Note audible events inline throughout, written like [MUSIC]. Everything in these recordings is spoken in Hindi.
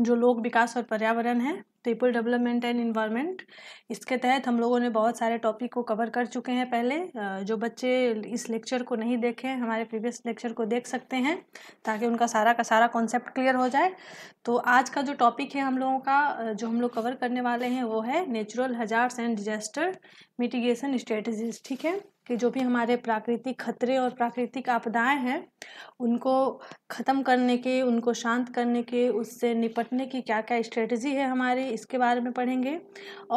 जो लोक विकास और पर्यावरण है पीपल डेवलपमेंट एंड इन्वायरमेंट इसके तहत हम लोगों ने बहुत सारे टॉपिक को कवर कर चुके हैं पहले जो बच्चे इस लेक्चर को नहीं देखे हमारे प्रीवियस लेक्चर को देख सकते हैं ताकि उनका सारा का सारा कॉन्सेप्ट क्लियर हो जाए तो आज का जो टॉपिक है हम लोगों का जो हम लोग कवर करने वाले हैं वो है natural hazards and disaster mitigation strategies ठीक है कि जो भी हमारे प्राकृतिक खतरे और प्राकृतिक आपदाएं हैं उनको ख़त्म करने के उनको शांत करने के उससे निपटने की क्या क्या स्ट्रेटजी है हमारी इसके बारे में पढ़ेंगे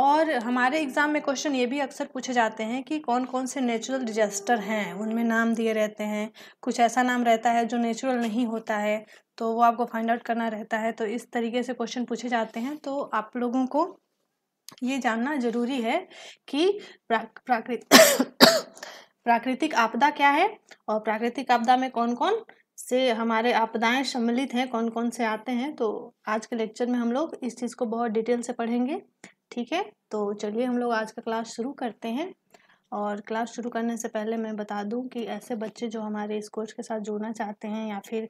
और हमारे एग्ज़ाम में क्वेश्चन ये भी अक्सर पूछे जाते हैं कि कौन कौन से नेचुरल डिजास्टर हैं उनमें नाम दिए रहते हैं कुछ ऐसा नाम रहता है जो नेचुरल नहीं होता है तो वो आपको फाइंड आउट करना रहता है तो इस तरीके से क्वेश्चन पूछे जाते हैं तो आप लोगों को ये जानना जरूरी है कि प्राकृतिक [COUGHS] प्राकृतिक आपदा क्या है और प्राकृतिक आपदा में कौन कौन से हमारे आपदाएं सम्मिलित हैं कौन कौन से आते हैं तो आज के लेक्चर में हम लोग इस चीज़ को बहुत डिटेल से पढ़ेंगे ठीक है तो चलिए हम लोग आज का क्लास शुरू करते हैं और क्लास शुरू करने से पहले मैं बता दूं कि ऐसे बच्चे जो हमारे इस कोर्स के साथ जुड़ना चाहते हैं या फिर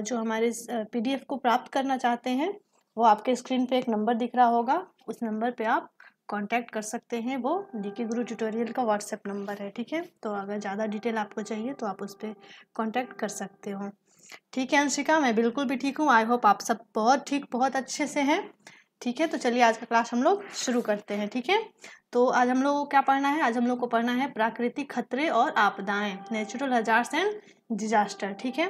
जो हमारे पीडीएफ को प्राप्त करना चाहते हैं वो आपके स्क्रीन पे एक नंबर दिख रहा होगा उस नंबर पे आप कांटेक्ट कर सकते हैं वो डीके गुरु ट्यूटोरियल का व्हाट्सएप नंबर है ठीक है तो अगर ज़्यादा डिटेल आपको चाहिए तो आप उस पर कॉन्टैक्ट कर सकते हो ठीक है अंशिका मैं बिल्कुल भी ठीक हूँ आई होप आप सब बहुत ठीक बहुत अच्छे से हैं ठीक है तो चलिए आज का क्लास हम लोग शुरू करते हैं ठीक है तो आज हम लोग को क्या पढ़ना है आज हम लोग को पढ़ना है प्राकृतिक खतरे और आपदाएं नेचुरल हजार्स एंड डिजास्टर ठीक है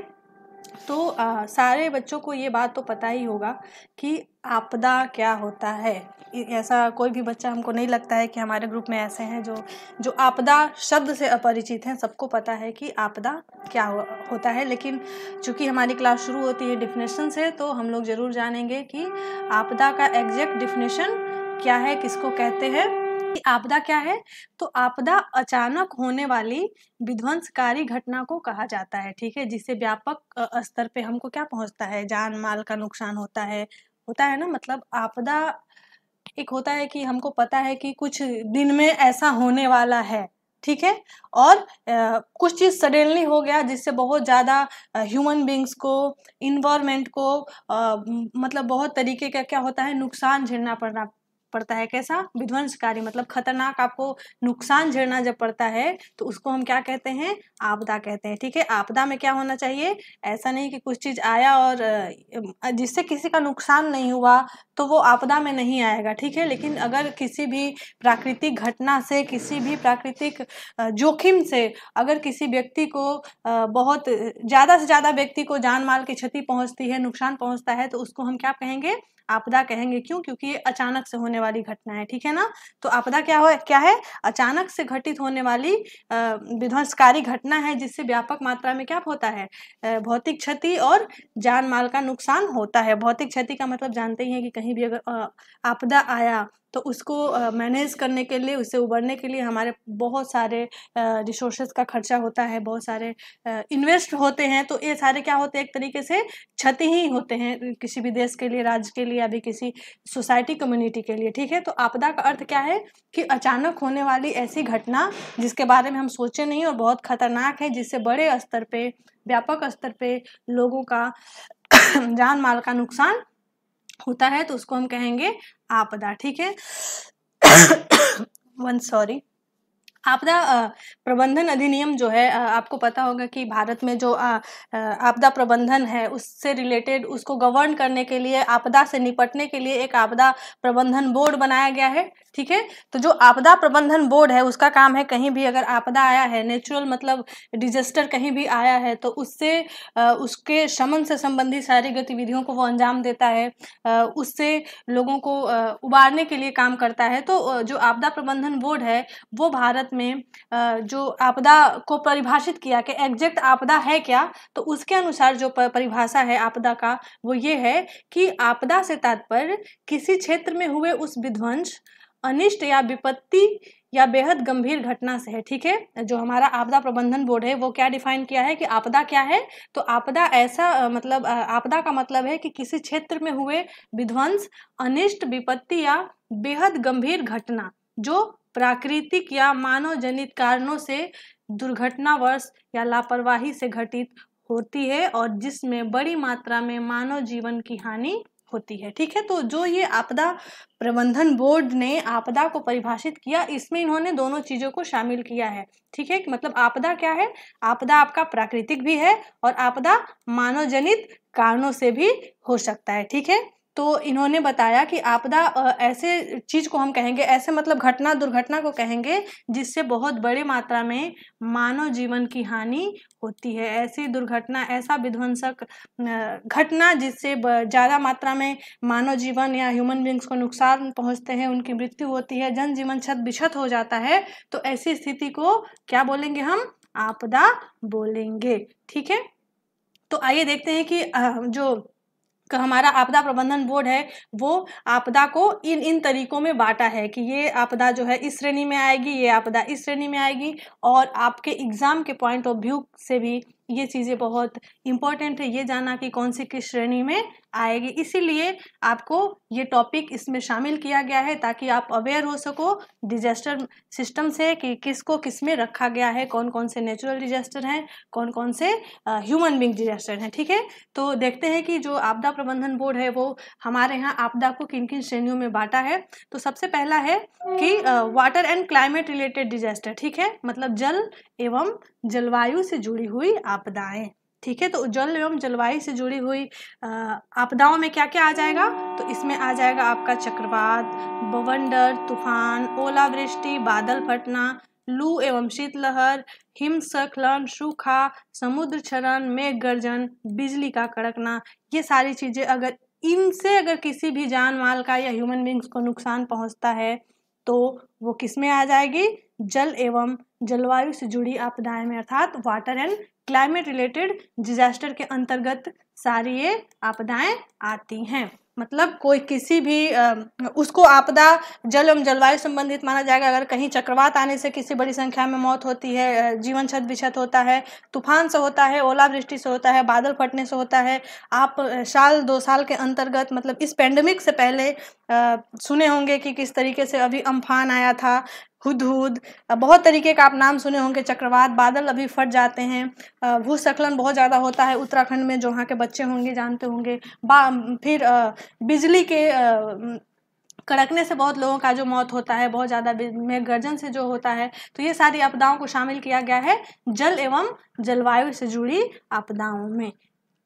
तो आ, सारे बच्चों को ये बात तो पता ही होगा कि आपदा क्या होता है ऐसा कोई भी बच्चा हमको नहीं लगता है कि हमारे ग्रुप में ऐसे हैं जो जो आपदा शब्द से अपरिचित हैं सबको पता है कि आपदा क्या हो, होता है लेकिन चूंकि हमारी क्लास शुरू होती है डिफिनेशन से तो हम लोग ज़रूर जानेंगे कि आपदा का एग्जैक्ट डिफिनेशन क्या है किसको कहते हैं आपदा क्या है तो आपदा अचानक होने वाली विध्वंसकारी घटना को कहा जाता है ठीक है जिससे व्यापक स्तर पे हमको क्या पहुंचता है जान माल का नुकसान होता है होता है ना मतलब आपदा एक होता है कि हमको पता है कि कुछ दिन में ऐसा होने वाला है ठीक है और आ, कुछ चीज़ सडनली हो गया जिससे बहुत ज़्यादा ह्यूमन बींग्स को इन्वायरमेंट को आ, मतलब बहुत तरीके का क्या होता है नुकसान झेलना पड़ना पड़ता है कैसा विध्वंसकारी मतलब खतरनाक आपको नुकसान झेलना जब पड़ता है तो उसको हम क्या कहते हैं आपदा कहते हैं ठीक है आपदा में क्या होना चाहिए ऐसा नहीं कि कुछ चीज़ आया और जिससे किसी का नुकसान नहीं हुआ तो वो आपदा में नहीं आएगा ठीक है लेकिन अगर किसी भी प्राकृतिक घटना से किसी भी प्राकृतिक जोखिम से अगर किसी व्यक्ति को बहुत ज़्यादा से ज़्यादा व्यक्ति को जान माल की क्षति पहुंचती है नुकसान पहुंचता है तो उसको हम क्या कहेंगे आपदा कहेंगे क्यों क्योंकि ये अचानक से होने वाली घटना है ठीक है ना तो आपदा क्या हो क्या है अचानक से घटित होने वाली विध्वंसकारी घटना है जिससे व्यापक मात्रा में क्या होता है भौतिक क्षति और जान माल का नुकसान होता है भौतिक क्षति का मतलब जानते ही है कि कहीं भी अगर आपदा आया तो उसको मैनेज करने के लिए उससे उबरने के लिए हमारे बहुत सारे रिसोर्सेज का खर्चा होता है बहुत सारे इन्वेस्ट होते हैं तो ये सारे क्या होते हैं एक तरीके से क्षति ही होते हैं किसी भी देश के लिए राज्य के लिए या भी किसी सोसाइटी कम्युनिटी के लिए ठीक है तो आपदा का अर्थ क्या है कि अचानक होने वाली ऐसी घटना जिसके बारे में हम सोचे नहीं और बहुत खतरनाक है जिससे बड़े स्तर पर व्यापक स्तर पर लोगों का [COUGHS] जान माल का नुकसान होता है तो उसको हम कहेंगे आपदा ठीक है वन हाँ। सॉरी [COUGHS] आपदा प्रबंधन अधिनियम जो है आपको पता होगा कि भारत में जो आपदा प्रबंधन है उससे रिलेटेड उसको गवर्न करने के लिए आपदा से निपटने के लिए एक आपदा प्रबंधन बोर्ड बनाया गया है ठीक है तो जो आपदा प्रबंधन बोर्ड है उसका काम है कहीं भी अगर आपदा आया है नेचुरल मतलब डिजास्टर कहीं भी आया है तो उससे उसके शमन से संबंधित सारी गतिविधियों को वो अंजाम देता है उससे लोगों को उबारने के लिए काम करता है तो जो आपदा प्रबंधन बोर्ड है वो भारत में जो आपदा को परिभाषित किया कि एग्जैक्ट आपदा है क्या तो उसके अनुसार जो परिभाषा है आपदा का वो ये है कि आपदा से तात्पर्य किसी क्षेत्र में हुए उस विध्वंस अनिष्ट या विपत्ति या बेहद गंभीर घटना से है ठीक है जो हमारा आपदा प्रबंधन बोर्ड है वो क्या डिफाइन किया है कि आपदा क्या है तो आपदा ऐसा मतलब आपदा का मतलब है कि किसी क्षेत्र में हुए विध्वंस अनिष्ट विपत्ति या बेहद गंभीर घटना जो प्राकृतिक या मानव जनित कारणों से दुर्घटनावश या लापरवाही से घटित होती है और जिसमें बड़ी मात्रा में मानव जीवन की हानि होती है ठीक है तो जो ये आपदा प्रबंधन बोर्ड ने आपदा को परिभाषित किया इसमें इन्होंने दोनों चीज़ों को शामिल किया है ठीक है मतलब आपदा क्या है आपदा आपका प्राकृतिक भी है और आपदा मानव जनित कारणों से भी हो सकता है ठीक है तो इन्होंने बताया कि आपदा ऐसे चीज़ को हम कहेंगे ऐसे मतलब घटना दुर्घटना को कहेंगे जिससे बहुत बड़े मात्रा में मानव जीवन की हानि होती है ऐसी दुर्घटना ऐसा विध्वंसक घटना जिससे ज़्यादा मात्रा में मानव जीवन या ह्यूमन बींग्स को नुकसान पहुंचते हैं उनकी मृत्यु होती है जन जीवन छत बिछत हो जाता है तो ऐसी स्थिति को क्या बोलेंगे हम आपदा बोलेंगे ठीक है तो आइए देखते हैं कि जो का हमारा आपदा प्रबंधन बोर्ड है वो आपदा को इन इन तरीकों में बांटा है कि ये आपदा जो है इस श्रेणी में आएगी ये आपदा इस श्रेणी में आएगी और आपके एग्ज़ाम के पॉइंट ऑफ व्यू से भी ये चीज़ें बहुत इम्पॉर्टेंट है ये जानना कि कौन सी किस श्रेणी में आएगी इसीलिए आपको ये टॉपिक इसमें शामिल किया गया है ताकि आप अवेयर हो सको डिजास्टर सिस्टम से कि किसको किस में रखा गया है कौन कौन से नेचुरल डिजास्टर हैं कौन कौन से ह्यूमन बींग डिजास्टर हैं ठीक है तो देखते हैं कि जो आपदा प्रबंधन बोर्ड है वो हमारे यहाँ आपदा को किन किन श्रेणियों में बांटा है तो सबसे पहला है कि water and climate related disaster ठीक है मतलब जल एवं जलवायु से जुड़ी हुई आपदाएं ठीक है तो जल एवं जलवायु से जुड़ी हुई आपदाओं में क्या क्या आ जाएगा तो इसमें आ जाएगा आपका चक्रवात बवंडर तूफान ओलावृष्टि बादल फटना लू एवं शीतलहर हिमस्खलन सूखा समुद्र क्षरण मेघ गर्जन बिजली का कड़कना ये सारी चीज़ें अगर इनसे अगर किसी भी जान माल का या ह्यूमन बींग्स को नुकसान पहुंचता है तो वो किस में आ जाएगी जल एवं जलवायु से जुड़ी आपदाएं में अर्थात water and climate related disaster के अंतर्गत सारी ये आपदाएं आती हैं मतलब कोई किसी भी आ, उसको आपदा जल एवं जलवायु संबंधित माना जाएगा अगर कहीं चक्रवात आने से किसी बड़ी संख्या में मौत होती है जीवन छत विछत होता है तूफान से होता है ओलावृष्टि से होता है बादल फटने से होता है आप साल दो साल के अंतर्गत मतलब इस पैंडमिक से पहले आ, सुने होंगे कि किस तरीके से अभी अम्फान आया था हुद हुद बहुत तरीके का आप नाम सुने होंगे चक्रवात बादल अभी फट जाते हैं भूस्खलन बहुत ज़्यादा होता है उत्तराखंड में जो वहाँ के बच्चे होंगे जानते होंगे बा फिर आ, बिजली के आ, कड़कने से बहुत लोगों का जो मौत होता है बहुत ज़्यादा में गर्जन से जो होता है तो ये सारी आपदाओं को शामिल किया गया है जल एवं जलवायु से जुड़ी आपदाओं में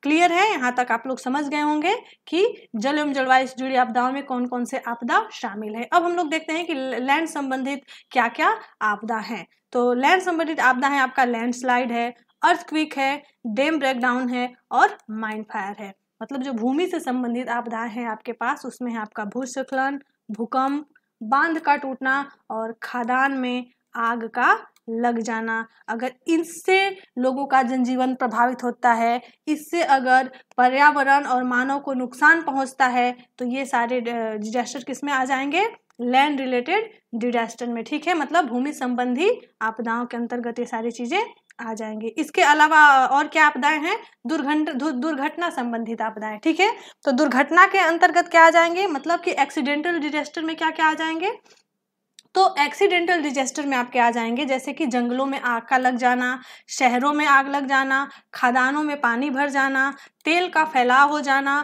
क्लियर है यहाँ तक आप लोग समझ गए होंगे कि जल एवं जलवायु से जुड़ी आपदाओं में कौन कौन से आपदा शामिल है अब हम लोग देखते हैं कि लैंड संबंधित क्या क्या आपदा है तो लैंड संबंधित आपदा है आपका लैंडस्लाइड है अर्थक्विक है डेम ब्रेकडाउन है और माइंड फायर है मतलब जो भूमि से संबंधित आपदाएं हैं आपके पास उसमें है आपका भूस्खलन भूकंप बांध का टूटना और खादान में आग का लग जाना अगर इससे लोगों का जनजीवन प्रभावित होता है इससे अगर पर्यावरण और मानव को नुकसान पहुंचता है तो ये सारे डिजास्टर किस में आ जाएंगे लैंड रिलेटेड डिजास्टर में ठीक है मतलब भूमि संबंधी आपदाओं के अंतर्गत ये सारी चीज़ें आ जाएंगे इसके अलावा और क्या आपदाएं हैं दुर्घटना दुर्घटना संबंधित आपदाएं ठीक है तो दुर्घटना के अंतर्गत क्या आ जाएंगे मतलब कि एक्सीडेंटल डिजास्टर में क्या क्या आ जाएंगे तो एक्सीडेंटल डिजेस्टर में आपके आ जाएंगे जैसे कि जंगलों में आग का लग जाना शहरों में आग लग जाना खदानों में पानी भर जाना तेल का फैलाव हो जाना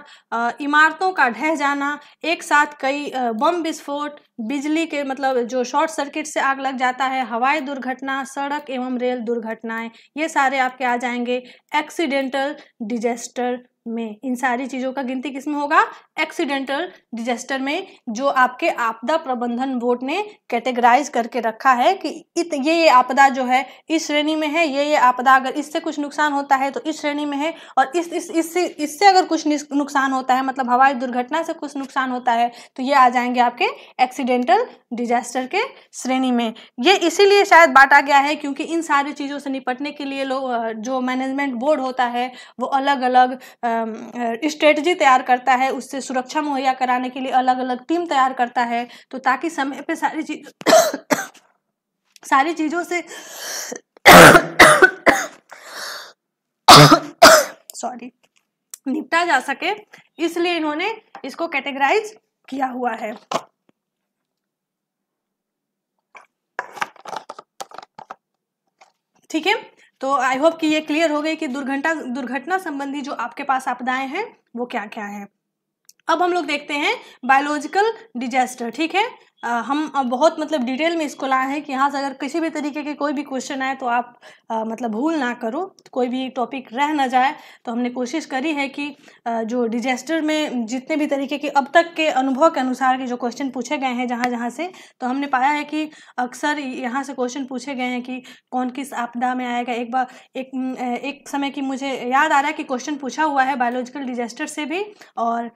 इमारतों का ढह जाना एक साथ कई बम विस्फोट बिजली के मतलब जो शॉर्ट सर्किट से आग लग जाता है हवाई दुर्घटना सड़क एवं रेल दुर्घटनाएं ये सारे आपके आ जाएंगे एक्सीडेंटल डिजेस्टर में इन सारी चीज़ों का गिनती किस में होगा एक्सीडेंटल डिजास्टर में जो आपके आपदा प्रबंधन बोर्ड ने कैटेगराइज करके रखा है कि इत ये ये आपदा जो है इस श्रेणी में है ये ये आपदा अगर इससे कुछ नुकसान होता है तो इस श्रेणी में है और इस इस इससे इससे अगर कुछ नुकसान होता है मतलब हवाई दुर्घटना से कुछ नुकसान होता है तो ये आ जाएंगे आपके एक्सीडेंटल डिजास्टर के श्रेणी में ये इसीलिए शायद बांटा गया है क्योंकि इन सारी चीज़ों से निपटने के लिए लोग जो मैनेजमेंट बोर्ड होता है वो अलग अलग आ, स्ट्रेटजी तैयार करता है उससे सुरक्षा मुहैया कराने के लिए अलग अलग टीम तैयार करता है तो ताकि समय पे सारी चीज सारी चीज़ों से सॉरी निपटा जा सके इसलिए इन्होंने इसको कैटेगराइज किया हुआ है ठीक है तो आई होप कि ये क्लियर हो गई कि दुर्घटना दुर्घटना संबंधी जो आपके पास आपदाएं हैं वो क्या क्या हैं अब हम लोग देखते हैं बायोलॉजिकल डिजास्टर ठीक है हम बहुत मतलब डिटेल में इसको लाए हैं कि यहाँ से अगर किसी भी तरीके के कोई भी क्वेश्चन आए तो आप आ, मतलब भूल ना करो कोई भी टॉपिक रह ना जाए तो हमने कोशिश करी है कि आ, जो डिजास्टर में जितने भी तरीके के अब तक के अनुभव के अनुसार के जो क्वेश्चन पूछे गए हैं जहाँ जहाँ से तो हमने पाया है कि अक्सर यहाँ से क्वेश्चन पूछे गए हैं कि कौन किस आपदा में आएगा एक बार एक एक समय की मुझे याद आ रहा है कि क्वेश्चन पूछा हुआ है बायोलॉजिकल डिजास्टर से भी और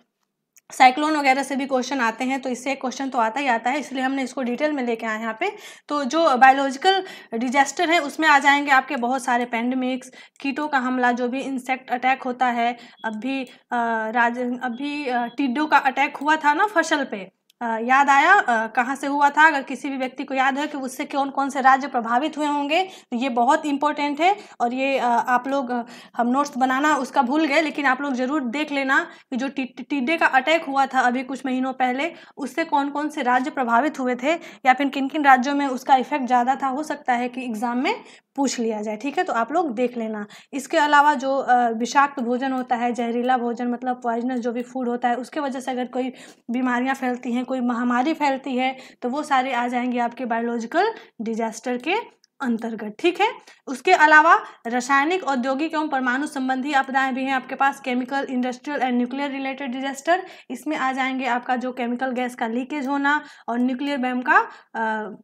साइक्लोन वगैरह से भी क्वेश्चन आते हैं तो इससे क्वेश्चन तो आता ही आता है इसलिए हमने इसको डिटेल में लेके आए यहाँ पे तो जो बायोलॉजिकल डिजास्टर है उसमें आ जाएंगे आपके बहुत सारे पेंडेमिक्स कीटों का हमला जो भी इंसेक्ट अटैक होता है अभी राज अभी टिड्डों का अटैक हुआ था ना फसल पे याद आया कहाँ से हुआ था अगर किसी भी व्यक्ति को याद है कि उससे कौन कौन से राज्य प्रभावित हुए होंगे तो ये बहुत इंपॉर्टेंट है और ये आप लोग हम नोट्स बनाना उसका भूल गए लेकिन आप लोग ज़रूर देख लेना कि जो टिड्डे का अटैक हुआ था अभी कुछ महीनों पहले उससे कौन कौन से राज्य प्रभावित हुए थे या फिर किन किन राज्यों में उसका इफेक्ट ज़्यादा था हो सकता है कि एग्ज़ाम में पूछ लिया जाए ठीक है तो आप लोग देख लेना इसके अलावा जो विषाक्त भोजन होता है जहरीला भोजन मतलब पॉइजनस जो भी फूड होता है उसके वजह से अगर कोई बीमारियाँ फैलती हैं कोई महामारी फैलती है तो वो सारे आ जाएंगे आपके बायोलॉजिकल डिजास्टर के अंतर्गत ठीक है उसके अलावा रासायनिक औद्योगिक एवं परमाणु संबंधी आपदाएं भी हैं आपके पास chemical industrial and nuclear related disaster इसमें आ जाएंगे आपका जो केमिकल गैस का लीकेज होना और न्यूक्लियर बम का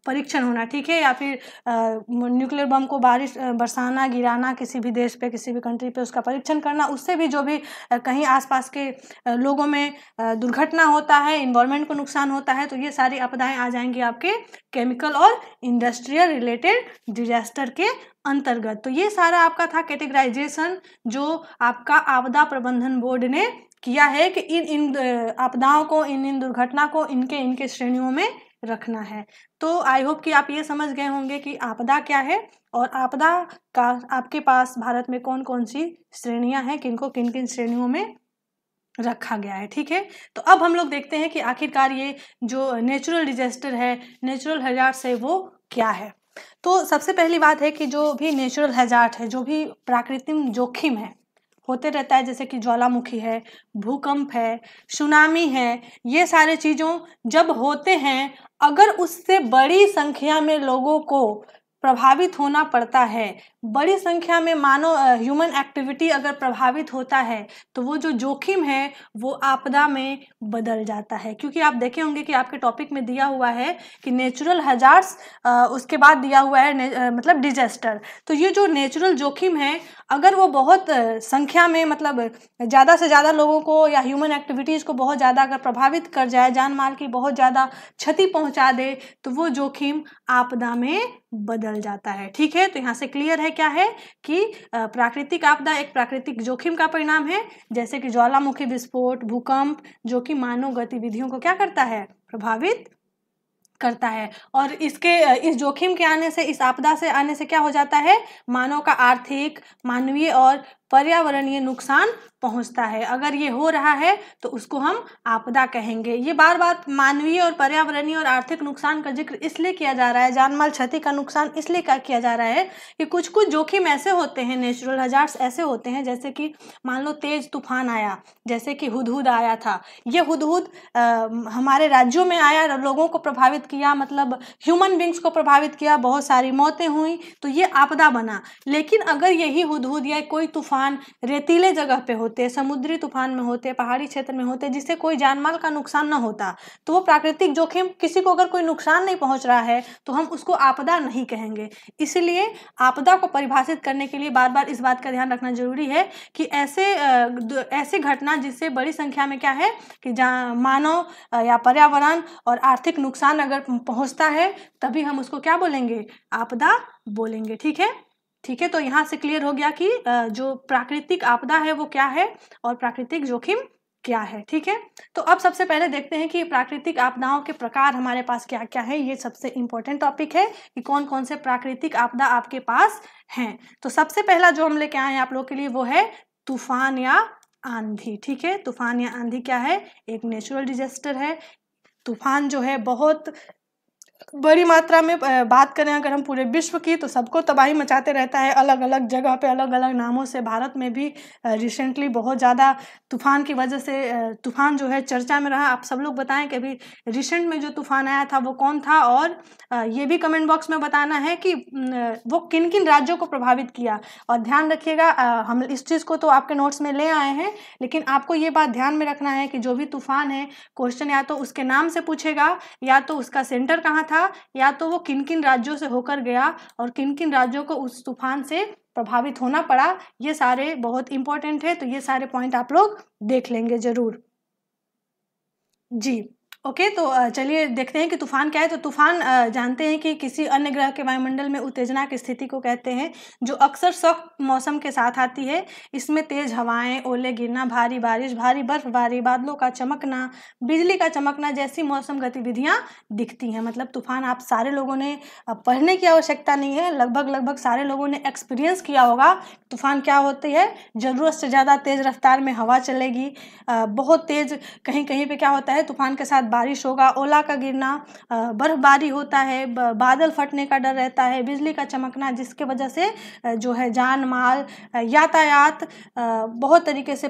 परीक्षण होना ठीक है या फिर न्यूक्लियर बम को बारिश बरसाना गिराना किसी भी देश पर किसी भी कंट्री पे उसका परीक्षण करना उससे भी जो भी कहीं आसपास के लोगों में दुर्घटना होता है इन्वायरमेंट को नुकसान होता है तो ये सारी आपदाएँ आ जाएंगी आपके केमिकल और इंडस्ट्रियल रिलेटेड डिजास्टर के अंतर्गत तो ये सारा आपका था कैटेगराइजेशन जो आपका आपदा प्रबंधन बोर्ड ने किया है कि इन इन आपदाओं को इन इन दुर्घटना को इनके इनके श्रेणियों में रखना है तो आई होप कि आप ये समझ गए होंगे कि आपदा क्या है और आपदा का आपके पास भारत में कौन कौन सी श्रेणियां हैं किनको किन किन श्रेणियों में रखा गया है ठीक है तो अब हम लोग देखते हैं कि आखिरकार ये जो नेचुरल डिजास्टर है नेचुरल हजार से वो क्या है तो सबसे पहली बात है कि जो भी नेचुरल हैजार्ट है जो भी प्राकृतिक जोखिम है होते रहता है जैसे कि ज्वालामुखी है भूकंप है सुनामी है ये सारे चीज़ों जब होते हैं अगर उससे बड़ी संख्या में लोगों को प्रभावित होना पड़ता है बड़ी संख्या में मानव ह्यूमन एक्टिविटी अगर प्रभावित होता है तो वो जो जोखिम है वो आपदा में बदल जाता है क्योंकि आप देखे होंगे कि आपके टॉपिक में दिया हुआ है कि नेचुरल हजार्स उसके बाद दिया हुआ है मतलब डिजास्टर तो ये जो नेचुरल जोखिम है अगर वो बहुत संख्या में मतलब ज़्यादा से ज़्यादा लोगों को या ह्यूमन एक्टिविटीज़ को बहुत ज़्यादा अगर प्रभावित कर जाए जान माल की बहुत ज़्यादा क्षति पहुँचा दे तो वो जोखिम आपदा में बदल जाता है ठीक है तो यहाँ से क्लियर है क्या है कि प्राकृतिक आपदा एक प्राकृतिक जोखिम का परिणाम है जैसे कि ज्वालामुखी विस्फोट भूकंप जो कि मानव गतिविधियों को क्या करता है प्रभावित करता है और इसके इस जोखिम के आने से इस आपदा से आने से क्या हो जाता है मानव का आर्थिक मानवीय और पर्यावरणीय नुकसान पहुंचता है अगर ये हो रहा है तो उसको हम आपदा कहेंगे ये बार बार मानवीय और पर्यावरणीय और आर्थिक नुकसान का जिक्र इसलिए किया जा रहा है जानमाल क्षति का नुकसान इसलिए क्या किया जा रहा है कि कुछ कुछ जोखिम ऐसे होते हैं नेचुरल हजार्स ऐसे होते हैं जैसे कि मान लो तेज तूफान आया जैसे कि हुदहुद आया था ये हुदहुद हमारे राज्यों में आया लोगों को प्रभावित किया मतलब ह्यूमन बींग्स को प्रभावित किया बहुत सारी मौतें हुई तो ये आपदा बना लेकिन अगर यही हुदहुद या कोई तूफान तूफान रेतीले जगह पे होते समुद्री तूफान में होते पहाड़ी क्षेत्र में होते जिससे कोई जानमाल का नुकसान ना होता तो वो प्राकृतिक जोखिम किसी को अगर कोई नुकसान नहीं पहुंच रहा है तो हम उसको आपदा नहीं कहेंगे इसलिए आपदा को परिभाषित करने के लिए बार बार इस बात का ध्यान रखना जरूरी है कि ऐसे ऐसी घटना जिससे बड़ी संख्या में क्या है कि मानव या पर्यावरण और आर्थिक नुकसान अगर पहुंचता है तभी हम उसको क्या बोलेंगे आपदा बोलेंगे ठीक है ठीक है तो यहाँ से क्लियर हो गया कि जो प्राकृतिक आपदा है वो क्या है और प्राकृतिक जोखिम क्या है ठीक है तो अब सबसे पहले देखते हैं कि प्राकृतिक आपदाओं के प्रकार हमारे पास क्या क्या है ये सबसे इंपॉर्टेंट टॉपिक है कि कौन कौन से प्राकृतिक आपदा आपके पास हैं तो सबसे पहला जो हम लेके आए हैं आप लोग के लिए वो है तूफान या आंधी ठीक है तूफान या आंधी क्या है एक नेचुरल डिजास्टर है तूफान जो है बहुत बड़ी मात्रा में बात करें अगर हम पूरे विश्व की तो सबको तबाही मचाते रहता है अलग अलग जगह पे अलग अलग नामों से भारत में भी रिसेंटली बहुत ज़्यादा तूफान की वजह से तूफान जो है चर्चा में रहा आप सब लोग बताएं कि अभी रिसेंट में जो तूफान आया था वो कौन था और ये भी कमेंट बॉक्स में बताना है कि वो किन किन राज्यों को प्रभावित किया और ध्यान रखिएगा हम इस चीज़ को तो आपके नोट्स में ले आए हैं लेकिन आपको ये बात ध्यान में रखना है कि जो भी तूफान है क्वेश्चन या तो उसके नाम से पूछेगा या तो उसका सेंटर कहाँ था या तो वो किन किन राज्यों से होकर गया और किन किन राज्यों को उस तूफान से प्रभावित होना पड़ा ये सारे बहुत इंपॉर्टेंट है तो ये सारे पॉइंट आप लोग देख लेंगे ज़रूर जी ओके okay, तो चलिए देखते हैं कि तूफान क्या है तो तूफान जानते हैं कि किसी अन्य ग्रह के वायुमंडल में उत्तेजना की स्थिति को कहते हैं जो अक्सर सख्त मौसम के साथ आती है इसमें तेज हवाएं ओले गिरना भारी बारिश भारी बर्फबारी बादलों का चमकना बिजली का चमकना जैसी मौसम गतिविधियाँ दिखती हैं मतलब तूफान आप सारे लोगों ने पढ़ने की आवश्यकता नहीं है लगभग लगभग सारे लोगों ने एक्सपीरियंस किया होगा तूफान क्या होती है ज़रूरत से ज़्यादा तेज़ रफ्तार में हवा चलेगी बहुत तेज़ कहीं कहीं पर क्या होता है तूफान के साथ बारिश होगा ओला का गिरना बर्फबारी होता है बादल फटने का डर रहता है बिजली का चमकना जिसके वजह से जो है जान माल यातायात बहुत तरीके से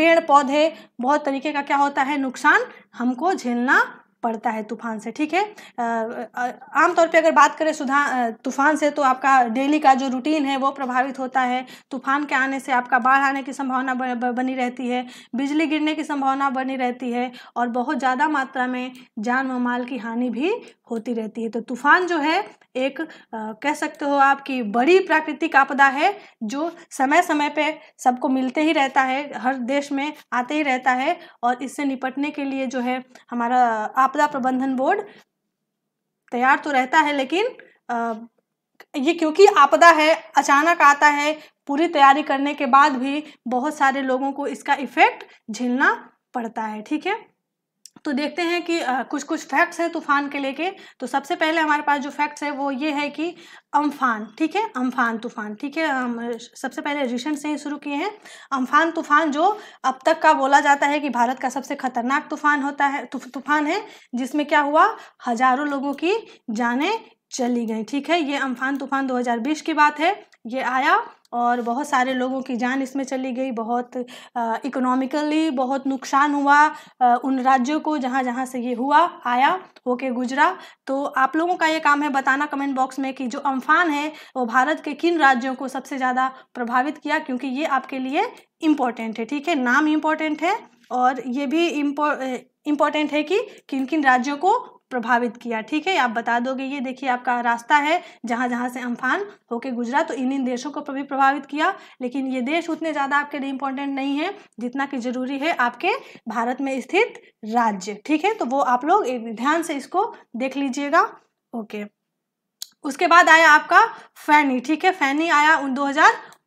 पेड़ पौधे बहुत तरीके का क्या होता है नुकसान हमको झेलना पड़ता है तूफान से ठीक है आमतौर पे अगर बात करें सुधा तूफान से तो आपका डेली का जो रूटीन है वो प्रभावित होता है तूफान के आने से आपका बाढ़ आने की संभावना बनी रहती है बिजली गिरने की संभावना बनी रहती है और बहुत ज़्यादा मात्रा में जान व माल की हानि भी होती रहती है तो तूफान जो है एक आ, कह सकते हो आप कि बड़ी प्राकृतिक आपदा है जो समय समय पे सबको मिलते ही रहता है हर देश में आते ही रहता है और इससे निपटने के लिए जो है हमारा आपदा प्रबंधन बोर्ड तैयार तो रहता है लेकिन आ, ये क्योंकि आपदा है अचानक आता है पूरी तैयारी करने के बाद भी बहुत सारे लोगों को इसका इफेक्ट झेलना पड़ता है ठीक है तो देखते हैं कि आ, कुछ कुछ फैक्ट्स हैं तूफान के लेके तो सबसे पहले हमारे पास जो फैक्ट्स है वो ये है कि अम्फान ठीक है अम्फान तूफान ठीक है हम सबसे पहले रिसेंट से ही शुरू किए हैं अम्फान तूफान जो अब तक का बोला जाता है कि भारत का सबसे खतरनाक तूफान होता है तूफान है जिसमें क्या हुआ हजारों लोगों की जाने चली गई ठीक है ये अम्फान तूफान दो की बात है ये आया और बहुत सारे लोगों की जान इसमें चली गई बहुत इकोनॉमिकली बहुत नुकसान हुआ आ, उन राज्यों को जहाँ जहाँ से ये हुआ आया होके गुजरा तो आप लोगों का ये काम है बताना कमेंट बॉक्स में कि जो अम्फान है वो भारत के किन राज्यों को सबसे ज़्यादा प्रभावित किया क्योंकि ये आपके लिए इम्पोर्टेंट है ठीक है नाम इम्पॉर्टेंट है और ये भी इम्पो इम्पॉर्टेंट है कि किन किन राज्यों को प्रभावित किया ठीक है आप बता दोगे ये देखिए आपका रास्ता है जहां जहां से अम्फान होके गुजरा तो इन इन देशों को भी प्रभावित किया लेकिन ये देश उतने ज़्यादा आपके लिए इंपॉर्टेंट नहीं है जितना कि जरूरी है आपके भारत में स्थित राज्य ठीक है तो वो आप लोग एक ध्यान से इसको देख लीजिएगा ओके उसके बाद आया आपका फैनी ठीक है फैनी आया उन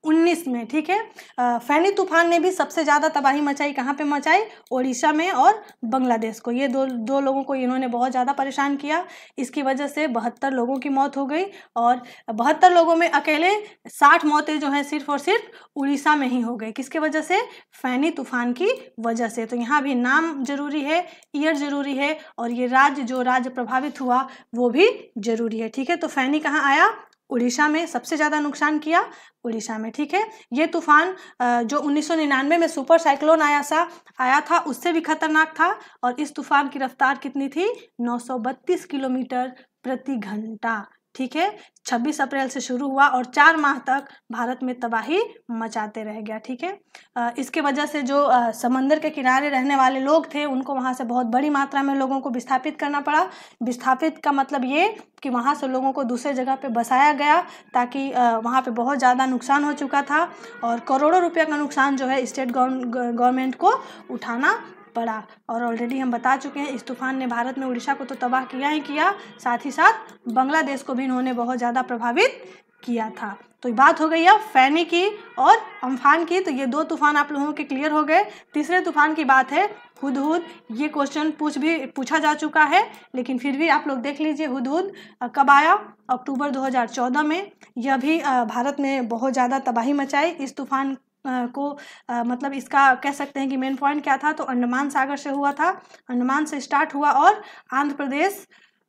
19 में ठीक है फैनी तूफान ने भी सबसे ज़्यादा तबाही मचाई कहाँ पे मचाई ओडिशा में और बांग्लादेश को ये दो दो लोगों को इन्होंने बहुत ज़्यादा परेशान किया इसकी वजह से बहत्तर लोगों की मौत हो गई और बहत्तर लोगों में अकेले साठ मौतें जो हैं सिर्फ और सिर्फ उड़ीसा में ही हो गई किसके वजह से फैनी तूफान की वजह से तो यहाँ भी नाम जरूरी है ईयर जरूरी है और ये राज्य जो राज्य प्रभावित हुआ वो भी जरूरी है ठीक है तो फैनी कहाँ आया उड़ीसा में सबसे ज़्यादा नुकसान किया उड़ीसा में ठीक है ये तूफान जो 1999 में सुपर साइक्लोन आया सा आया था उससे भी खतरनाक था और इस तूफान की रफ्तार कितनी थी 932 किलोमीटर प्रति घंटा ठीक है 26 अप्रैल से शुरू हुआ और चार माह तक भारत में तबाही मचाते रह गया ठीक है इसके वजह से जो समंदर के किनारे रहने वाले लोग थे उनको वहाँ से बहुत बड़ी मात्रा में लोगों को विस्थापित करना पड़ा विस्थापित का मतलब ये कि वहाँ से लोगों को दूसरे जगह पे बसाया गया ताकि वहाँ पे बहुत ज़्यादा नुकसान हो चुका था और करोड़ों रुपये का नुकसान जो है स्टेट गवर्नमेंट को उठाना पड़ा और ऑलरेडी हम बता चुके हैं इस तूफान ने भारत में उड़ीसा को तो तबाह किया ही किया साथ ही साथ बांग्लादेश को भी इन्होंने बहुत ज़्यादा प्रभावित किया था तो बात हो गई अब फैनी की और अम्फान की तो ये दो तूफान आप लोगों के क्लियर हो गए तीसरे तूफान की बात है हुद हुद ये क्वेश्चन पूछ भी पूछा जा चुका है लेकिन फिर भी आप लोग देख लीजिए हुद हुद कब आया अक्टूबर 2014 में यह भी भारत में बहुत ज़्यादा तबाही मचाई इस तूफान को आ, मतलब इसका कह सकते हैं कि मेन पॉइंट क्या था तो अंडमान सागर से हुआ था अंडमान से स्टार्ट हुआ और आंध्र प्रदेश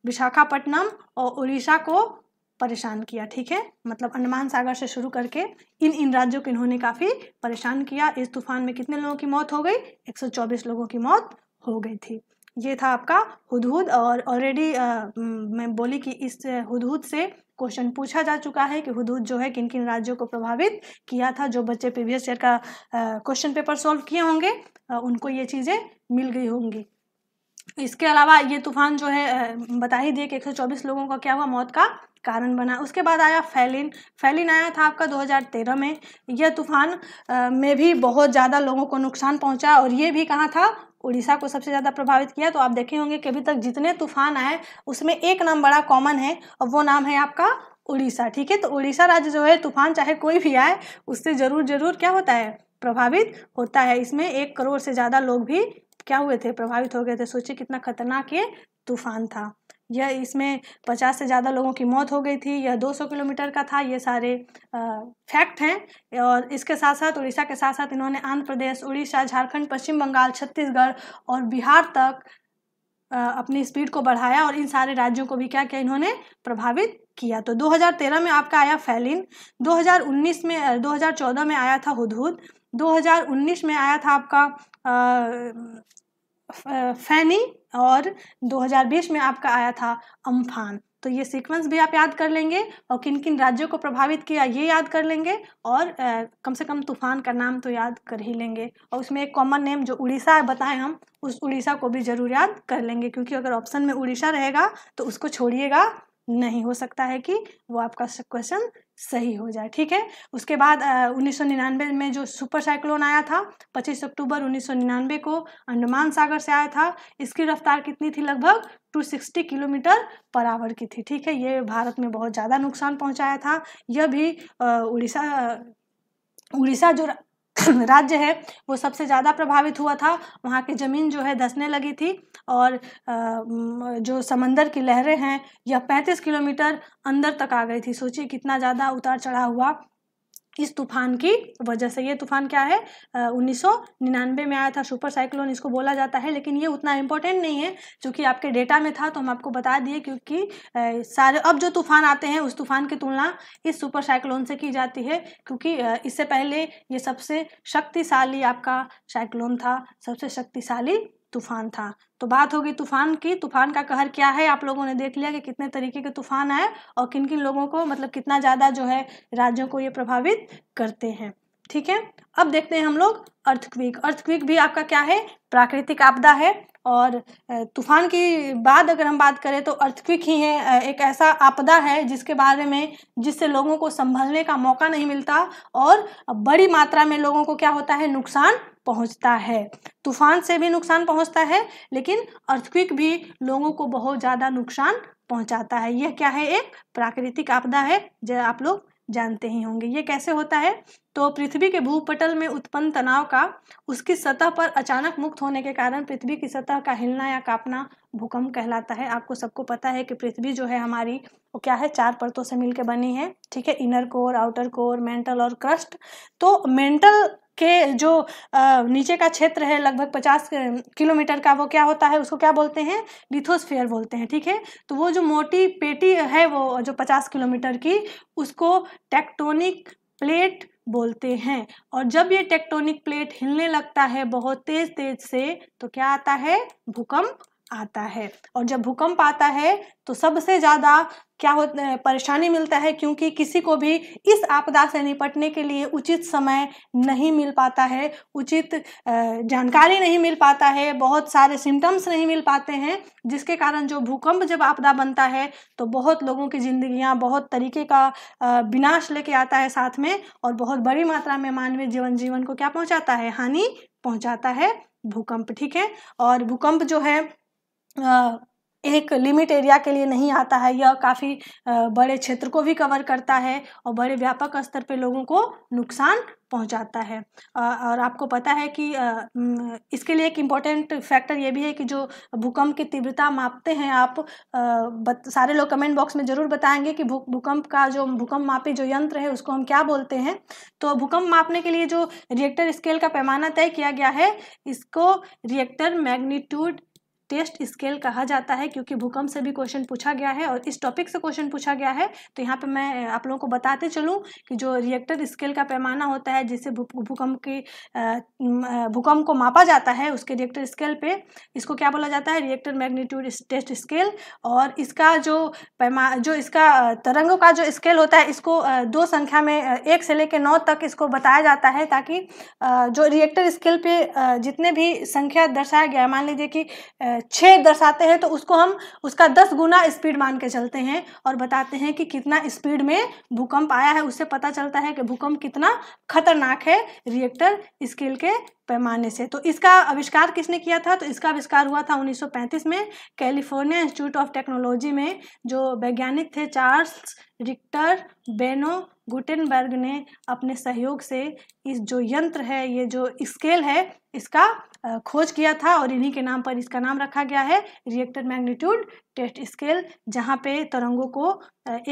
विशाखापट्टनम और उड़ीसा को परेशान किया ठीक है मतलब अंडमान सागर से शुरू करके इन इन राज्यों को इन्होंने काफ़ी परेशान किया इस तूफान में कितने लोगों की मौत हो गई 124 लोगों की मौत हो गई थी ये था आपका हुदहुद और ऑलरेडी मैं बोली कि इस हुदहुद से क्वेश्चन पूछा जा चुका है कि हदूद जो है किन किन राज्यों को प्रभावित किया था जो बच्चे प्रीवियस ईयर का क्वेश्चन पेपर सॉल्व किए होंगे उनको ये चीज़ें मिल गई होंगी इसके अलावा ये तूफान जो है बता ही दिए कि 124 लोगों का क्या हुआ मौत का कारण बना उसके बाद आया फैलिन फैलिन आया था आपका 2013 में यह तूफान में भी बहुत ज़्यादा लोगों को नुकसान पहुंचा और ये भी कहाँ था उड़ीसा को सबसे ज़्यादा प्रभावित किया तो आप देखे होंगे कि अभी तक जितने तूफान आए उसमें एक नाम बड़ा कॉमन है और वो नाम है आपका उड़ीसा ठीक है तो उड़ीसा राज्य जो है तूफान चाहे कोई भी आए उससे ज़रूर ज़रूर क्या होता है प्रभावित होता है इसमें एक करोड़ से ज़्यादा लोग भी क्या हुए थे प्रभावित हो गए थे सोचिए कितना खतरनाक ये तूफान था यह इसमें 50 से ज़्यादा लोगों की मौत हो गई थी यह 200 किलोमीटर का था ये सारे फैक्ट हैं और इसके साथ साथ उड़ीसा के साथ साथ इन्होंने आंध्र प्रदेश उड़ीसा झारखंड पश्चिम बंगाल छत्तीसगढ़ और बिहार तक अपनी स्पीड को बढ़ाया और इन सारे राज्यों को भी क्या किया इन्होंने प्रभावित किया तो 2013 में आपका आया फैलिन 2019 में 2014 में आया था हुदहुद 2019 में आया था आपका फैनी और 2020 में आपका आया था अम्फान तो ये सीक्वेंस भी आप याद कर लेंगे और किन किन राज्यों को प्रभावित किया ये याद कर लेंगे और आ, कम से कम तूफान का नाम तो याद कर ही लेंगे और उसमें एक कॉमन नेम जो उड़ीसा बताएं हम उस उड़ीसा को भी ज़रूर याद कर लेंगे क्योंकि अगर ऑप्शन में उड़ीसा रहेगा तो उसको छोड़िएगा नहीं हो सकता है कि वो आपका क्वेश्चन सही हो जाए ठीक है उसके बाद उन्नीस में जो सुपर साइक्लोन आया था 25 अक्टूबर 1999 को अंडमान सागर से आया था इसकी रफ्तार कितनी थी लगभग 260 किलोमीटर पर आवर की थी ठीक है ये भारत में बहुत ज़्यादा नुकसान पहुंचाया था यह भी उड़ीसा उड़ीसा जो [CLEARS THROAT] राज्य है वो सबसे ज़्यादा प्रभावित हुआ था वहाँ की ज़मीन जो है धसने लगी थी और जो समंदर की लहरें हैं यह पैंतीस किलोमीटर अंदर तक आ गई थी सोचिए कितना ज़्यादा उतार चढ़ा हुआ इस तूफान की वजह से ये तूफान क्या है उन्नीस में आया था सुपर साइक्लोन इसको बोला जाता है लेकिन ये उतना इम्पोर्टेंट नहीं है चूँकि आपके डेटा में था तो हम आपको बता दिए क्योंकि सारे अब जो तूफान आते हैं उस तूफान की तुलना इस सुपर साइक्लोन से की जाती है क्योंकि इससे पहले ये सबसे शक्तिशाली आपका साइक्लोन था सबसे शक्तिशाली तूफान था तो बात होगी तूफान की तूफान का कहर क्या है आप लोगों ने देख लिया कि कितने तरीके के तूफान आए और किन किन लोगों को मतलब कितना ज़्यादा जो है राज्यों को ये प्रभावित करते हैं ठीक है अब देखते हैं हम लोग अर्थक्विक अर्थक्विक भी आपका क्या है प्राकृतिक आपदा है और तूफान की बात अगर हम बात करें तो अर्थक्विक ही है एक ऐसा आपदा है जिसके बारे में जिससे लोगों को संभलने का मौका नहीं मिलता और बड़ी मात्रा में लोगों को क्या होता है नुकसान पहुंचता है तूफान से भी नुकसान पहुंचता है लेकिन अर्थक्विक भी लोगों को बहुत ज़्यादा नुकसान पहुंचाता है यह क्या है एक प्राकृतिक आपदा है जो आप लोग जानते ही होंगे ये कैसे होता है तो पृथ्वी के भूपटल में उत्पन्न तनाव का उसकी सतह पर अचानक मुक्त होने के कारण पृथ्वी की सतह का हिलना या कापना भूकंप कहलाता है आपको सबको पता है कि पृथ्वी जो है हमारी वो क्या है चार परतों से मिलकर बनी है ठीक है inner core outer core mantle और क्रस्ट तो मेंटल के जो नीचे का क्षेत्र है लगभग पचास किलोमीटर का वो क्या होता है उसको क्या बोलते हैं लिथोस्फेयर बोलते हैं ठीक है तो वो जो मोटी पेटी है वो जो पचास किलोमीटर की उसको टेक्टोनिक प्लेट बोलते हैं और जब ये टेक्टोनिक प्लेट हिलने लगता है बहुत तेज तेज से तो क्या आता है भूकंप आता है और जब भूकंप आता है तो सबसे ज़्यादा क्या हो परेशानी मिलता है क्योंकि किसी को भी इस आपदा से निपटने के लिए उचित समय नहीं मिल पाता है उचित जानकारी नहीं मिल पाता है बहुत सारे सिम्टम्स नहीं मिल पाते हैं जिसके कारण जो भूकंप जब आपदा बनता है तो बहुत लोगों की जिंदगियां बहुत तरीके का विनाश लेके आता है साथ में और बहुत बड़ी मात्रा में मानवीय जीवन जीवन को क्या पहुँचाता है हानि पहुँचाता है भूकंप ठीक है और भूकंप जो है एक लिमिट एरिया के लिए नहीं आता है यह काफ़ी बड़े क्षेत्र को भी कवर करता है और बड़े व्यापक स्तर पे लोगों को नुकसान पहुंचाता है और आपको पता है कि इसके लिए एक इम्पॉर्टेंट फैक्टर ये भी है कि जो भूकंप की तीव्रता मापते हैं आप बत, सारे लोग कमेंट बॉक्स में ज़रूर बताएंगे कि भू भूकंप का जो भूकंप मापी जो यंत्र है उसको हम क्या बोलते हैं तो भूकंप मापने के लिए जो रिएक्टर स्केल का पैमाना तय किया गया है इसको रिएक्टर मैग्नीट्यूड टेस्ट स्केल कहा जाता है क्योंकि भूकंप से भी क्वेश्चन पूछा गया है और इस टॉपिक से क्वेश्चन पूछा गया है तो यहाँ पे मैं आप लोगों को बताते चलूँ कि जो रिएक्टर स्केल का पैमाना होता है जिससे भूकंप की भूकंप को मापा जाता है उसके रिएक्टर स्केल पे इसको क्या बोला जाता है रिएक्टर मैग्नीट्यूड टेस्ट स्केल और इसका जो पैमा जो इसका तरंगों का जो स्केल होता है इसको दो संख्या में एक से लेकर नौ तक इसको बताया जाता है ताकि जो रिएक्टर स्केल पर जितने भी संख्या दर्शाया गया है मान लीजिए कि छः दर्शाते हैं तो उसको हम उसका दस गुना स्पीड मान के चलते हैं और बताते हैं कि कितना स्पीड में भूकंप आया है उससे पता चलता है कि भूकंप कितना खतरनाक है रिएक्टर स्केल के पैमाने से तो इसका आविष्कार किसने किया था तो इसका आविष्कार हुआ था 1935 में कैलिफोर्निया इंस्टीट्यूट ऑफ टेक्नोलॉजी में जो वैज्ञानिक थे चार्ल्स रिक्टर बेनो गुटेनबर्ग ने अपने सहयोग से इस जो यंत्र है ये जो स्केल है इसका खोज किया था और इन्हीं के नाम पर इसका नाम रखा गया है रिएक्टर मैग्नीट्यूड टेस्ट स्केल जहाँ पे तरंगों को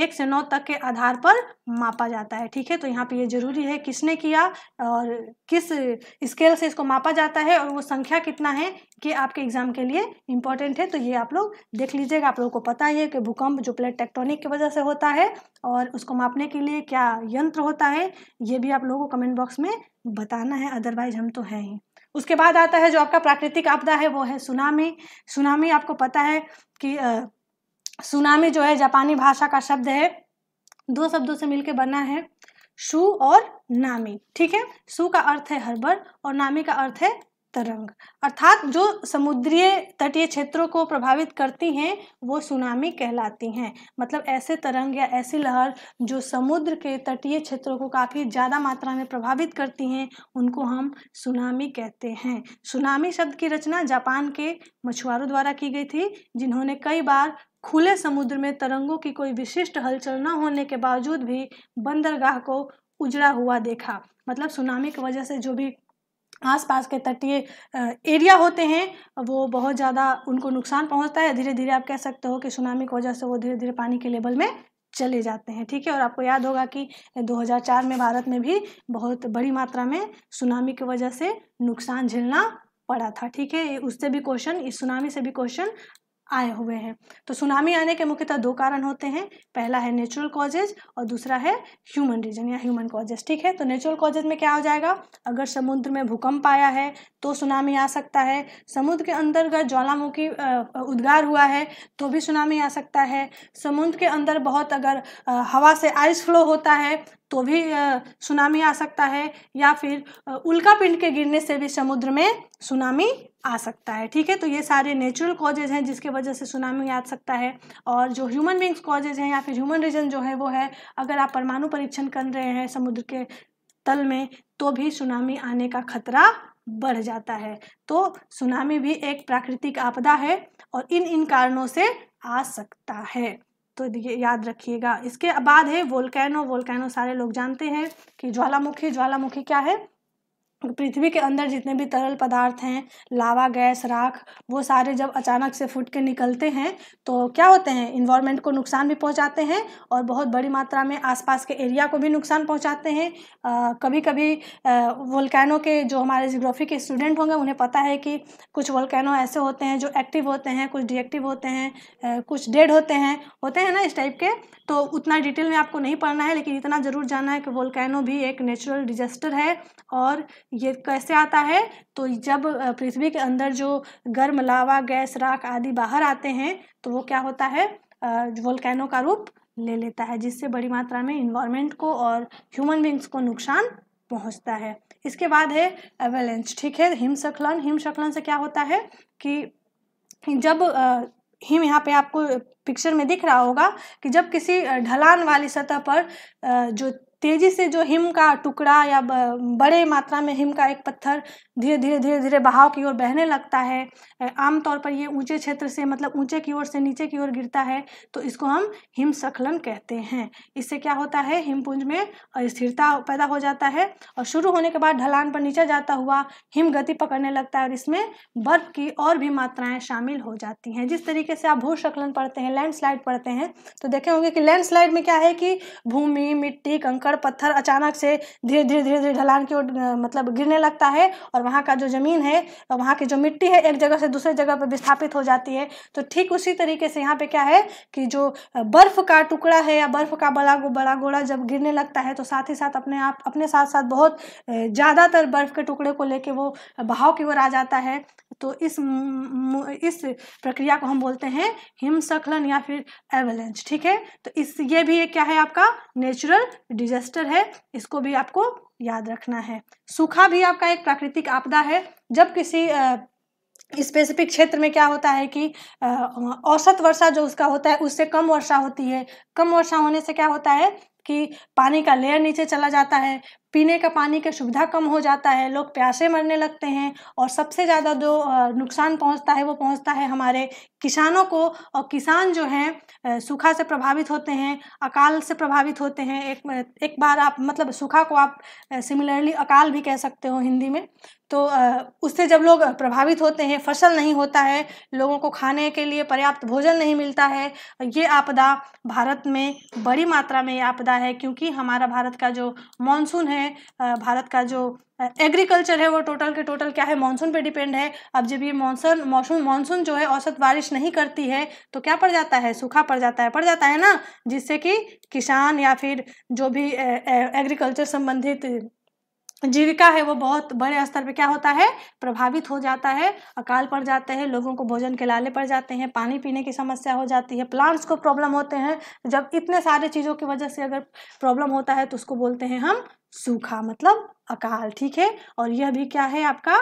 एक से नौ तक के आधार पर मापा जाता है ठीक है तो यहाँ पे ये जरूरी है किसने किया और किस स्केल से इसको मापा जाता है और वो संख्या कितना है कि आपके एग्जाम के लिए इम्पॉर्टेंट है तो ये आप लोग देख लीजिएगा आप लोगों को पता ही है कि भूकंप जो प्लेट टेक्टोनिक की वजह से होता है और उसको मापने के लिए क्या यंत्र होता है ये भी आप लोगों को कमेंट बॉक्स में बताना है अदरवाइज हम तो हैं ही उसके बाद आता है जो आपका प्राकृतिक आपदा है वो है सुनामी सुनामी आपको पता है कि सुनामी जो है जापानी भाषा का शब्द है दो शब्दों से मिलकर बना है शू और नामी ठीक है शू का अर्थ है हर्बर और नामी का अर्थ है तरंग अर्थात जो समुद्रीय तटीय क्षेत्रों को प्रभावित करती हैं वो सुनामी कहलाती हैं मतलब ऐसे तरंग या ऐसी लहर जो समुद्र के तटीय क्षेत्रों को काफ़ी ज़्यादा मात्रा में प्रभावित करती हैं उनको हम सुनामी कहते हैं सुनामी शब्द की रचना जापान के मछुआरों द्वारा की गई थी जिन्होंने कई बार खुले समुद्र में तरंगों की कोई विशिष्ट हलचल न होने के बावजूद भी बंदरगाह को उजड़ा हुआ देखा मतलब सुनामी की वजह से जो भी आसपास के तटीय एरिया होते हैं वो बहुत ज़्यादा उनको नुकसान पहुंचता है धीरे धीरे आप कह सकते हो कि सुनामी की वजह से वो धीरे धीरे पानी के लेवल में चले जाते हैं ठीक है और आपको याद होगा कि 2004 में भारत में भी बहुत बड़ी मात्रा में सुनामी की वजह से नुकसान झेलना पड़ा था ठीक है उससे भी क्वेश्चन इस सुनामी से भी क्वेश्चन आए हुए हैं तो सुनामी आने के मुख्यतः दो कारण होते हैं पहला है नेचुरल कॉजेज और दूसरा है ह्यूमन रीजन या ह्यूमन कॉजेज ठीक है तो नेचुरल कॉजेज में क्या हो जाएगा अगर समुद्र में भूकंप आया है तो सुनामी आ सकता है समुद्र के अंदर अगर ज्वालामुखी उद्गार हुआ है तो भी सुनामी आ सकता है समुद्र के अंदर बहुत अगर हवा से आइस फ्लो होता है तो भी सुनामी आ सकता है या फिर उल्का पिंड के गिरने से भी समुद्र में सुनामी आ सकता है ठीक है तो ये सारे नेचुरल कॉजेज हैं जिसके वजह से सुनामी आ सकता है और जो ह्यूमन बींग्स कॉजेज हैं या फिर ह्यूमन रीजन जो है वो है अगर आप परमाणु परीक्षण कर रहे हैं समुद्र के तल में तो भी सुनामी आने का खतरा बढ़ जाता है तो सुनामी भी एक प्राकृतिक आपदा है और इन इन कारणों से आ सकता है तो ये याद रखिएगा इसके बाद है वोल्केनो वोल्केनो सारे लोग जानते हैं कि ज्वालामुखी ज्वालामुखी क्या है पृथ्वी के अंदर जितने भी तरल पदार्थ हैं लावा गैस राख वो सारे जब अचानक से फूट के निकलते हैं तो क्या होते हैं इन्वायरमेंट को नुकसान भी पहुंचाते हैं और बहुत बड़ी मात्रा में आसपास के एरिया को भी नुकसान पहुंचाते हैं आ, कभी कभी वोल्कैनों के जो हमारे जोग्राफी के स्टूडेंट होंगे उन्हें पता है कि कुछ वोल्कैनो ऐसे होते हैं जो एक्टिव होते हैं कुछ डिएक्टिव होते हैं कुछ डेड होते हैं होते हैं ना इस टाइप के तो उतना डिटेल में आपको नहीं पढ़ना है लेकिन इतना ज़रूर जानना है कि वोल्कैनो भी एक नेचुरल डिजास्टर है और ये कैसे आता है तो जब पृथ्वी के अंदर जो गर्म लावा गैस राख आदि बाहर आते हैं तो वो क्या होता है वोल्कैनो का रूप ले लेता है जिससे बड़ी मात्रा में इन्वायरमेंट को और ह्यूमन बींग्स को नुकसान पहुंचता है इसके बाद है एवेलेंस ठीक है हिमशखलन हिमसखलन से क्या होता है कि जब हिम यहाँ पे आपको पिक्चर में दिख रहा होगा कि जब किसी ढलान वाली सतह पर जो तेजी से जो हिम का टुकड़ा या बड़े मात्रा में हिम का एक पत्थर धीरे धीरे धीरे धीरे बहाव की ओर बहने लगता है आमतौर पर ये ऊंचे क्षेत्र से मतलब ऊंचे की ओर से नीचे की ओर गिरता है तो इसको हम हिम कहते हैं इससे क्या होता है हिमपुंज में अस्थिरता पैदा हो जाता है और शुरू होने के बाद ढलान पर नीचे जाता हुआ हिम गति पकड़ने लगता है और इसमें बर्फ की और भी मात्राएं शामिल हो जाती हैं जिस तरीके से आप भूस्खलन पढ़ते हैं लैंडस्लाइड पढ़ते हैं तो देखे होंगे कि लैंडस्लाइड में क्या है कि भूमि मिट्टी कंकड़ कंकड़ पत्थर अचानक से धीरे धीरे धीरे धीरे ढलान की ओर मतलब गिरने लगता है और वहाँ का जो ज़मीन है और वहाँ की जो मिट्टी है एक जगह से दूसरे जगह पर विस्थापित हो जाती है तो ठीक उसी तरीके से यहाँ पर क्या है कि जो बर्फ़ का टुकड़ा है या बर्फ़ का बड़ा बड़ा गोला जब गिरने लगता है तो साथ ही साथ अपने आप अपने साथ साथ बहुत ज़्यादातर बर्फ़ के टुकड़े को लेकर वो बहाव की ओर आ जाता है तो इस इस प्रक्रिया को हम बोलते हैं हिमसखलन या फिर एवलेंच ठीक है तो इस ये भी एक क्या है आपका नेचुरल डिजास्टर डिजास्टर है इसको भी आपको याद रखना है सूखा भी आपका एक प्राकृतिक आपदा है जब किसी स्पेसिफिक क्षेत्र में क्या होता है कि औसत वर्षा जो उसका होता है उससे कम वर्षा होती है कम वर्षा होने से क्या होता है कि पानी का लेयर नीचे चला जाता है पीने का पानी का सुविधा कम हो जाता है लोग प्यासे मरने लगते हैं और सबसे ज़्यादा जो नुकसान पहुंचता है वो पहुंचता है हमारे किसानों को और किसान जो हैं सूखा से प्रभावित होते हैं अकाल से प्रभावित होते हैं एक एक बार आप मतलब सूखा को आप सिमिलरली अकाल भी कह सकते हो हिंदी में तो उससे जब लोग प्रभावित होते हैं फसल नहीं होता है लोगों को खाने के लिए पर्याप्त भोजन नहीं मिलता है ये आपदा भारत में बड़ी मात्रा में ये आपदा है क्योंकि हमारा भारत का जो मानसून है हैं भारत का जो एग्रीकल्चर है वो टोटल के टोटल क्या है मानसून पे डिपेंड है अब जब ये मानसून मौसम मानसून जो है औसत बारिश नहीं करती है तो क्या पड़ जाता है सूखा पड़ जाता है पड़ जाता है ना जिससे कि किसान या फिर जो भी एग्रीकल्चर संबंधित जीविका है वो बहुत बड़े स्तर पे क्या होता है प्रभावित हो जाता है अकाल पड़ जाते हैं लोगों को भोजन के लाले पड़ जाते हैं पानी पीने की समस्या हो जाती है प्लांट्स को प्रॉब्लम होते हैं जब इतने सारे चीज़ों की वजह से अगर प्रॉब्लम होता है तो उसको बोलते हैं हम सूखा मतलब अकाल ठीक है और यह भी क्या है आपका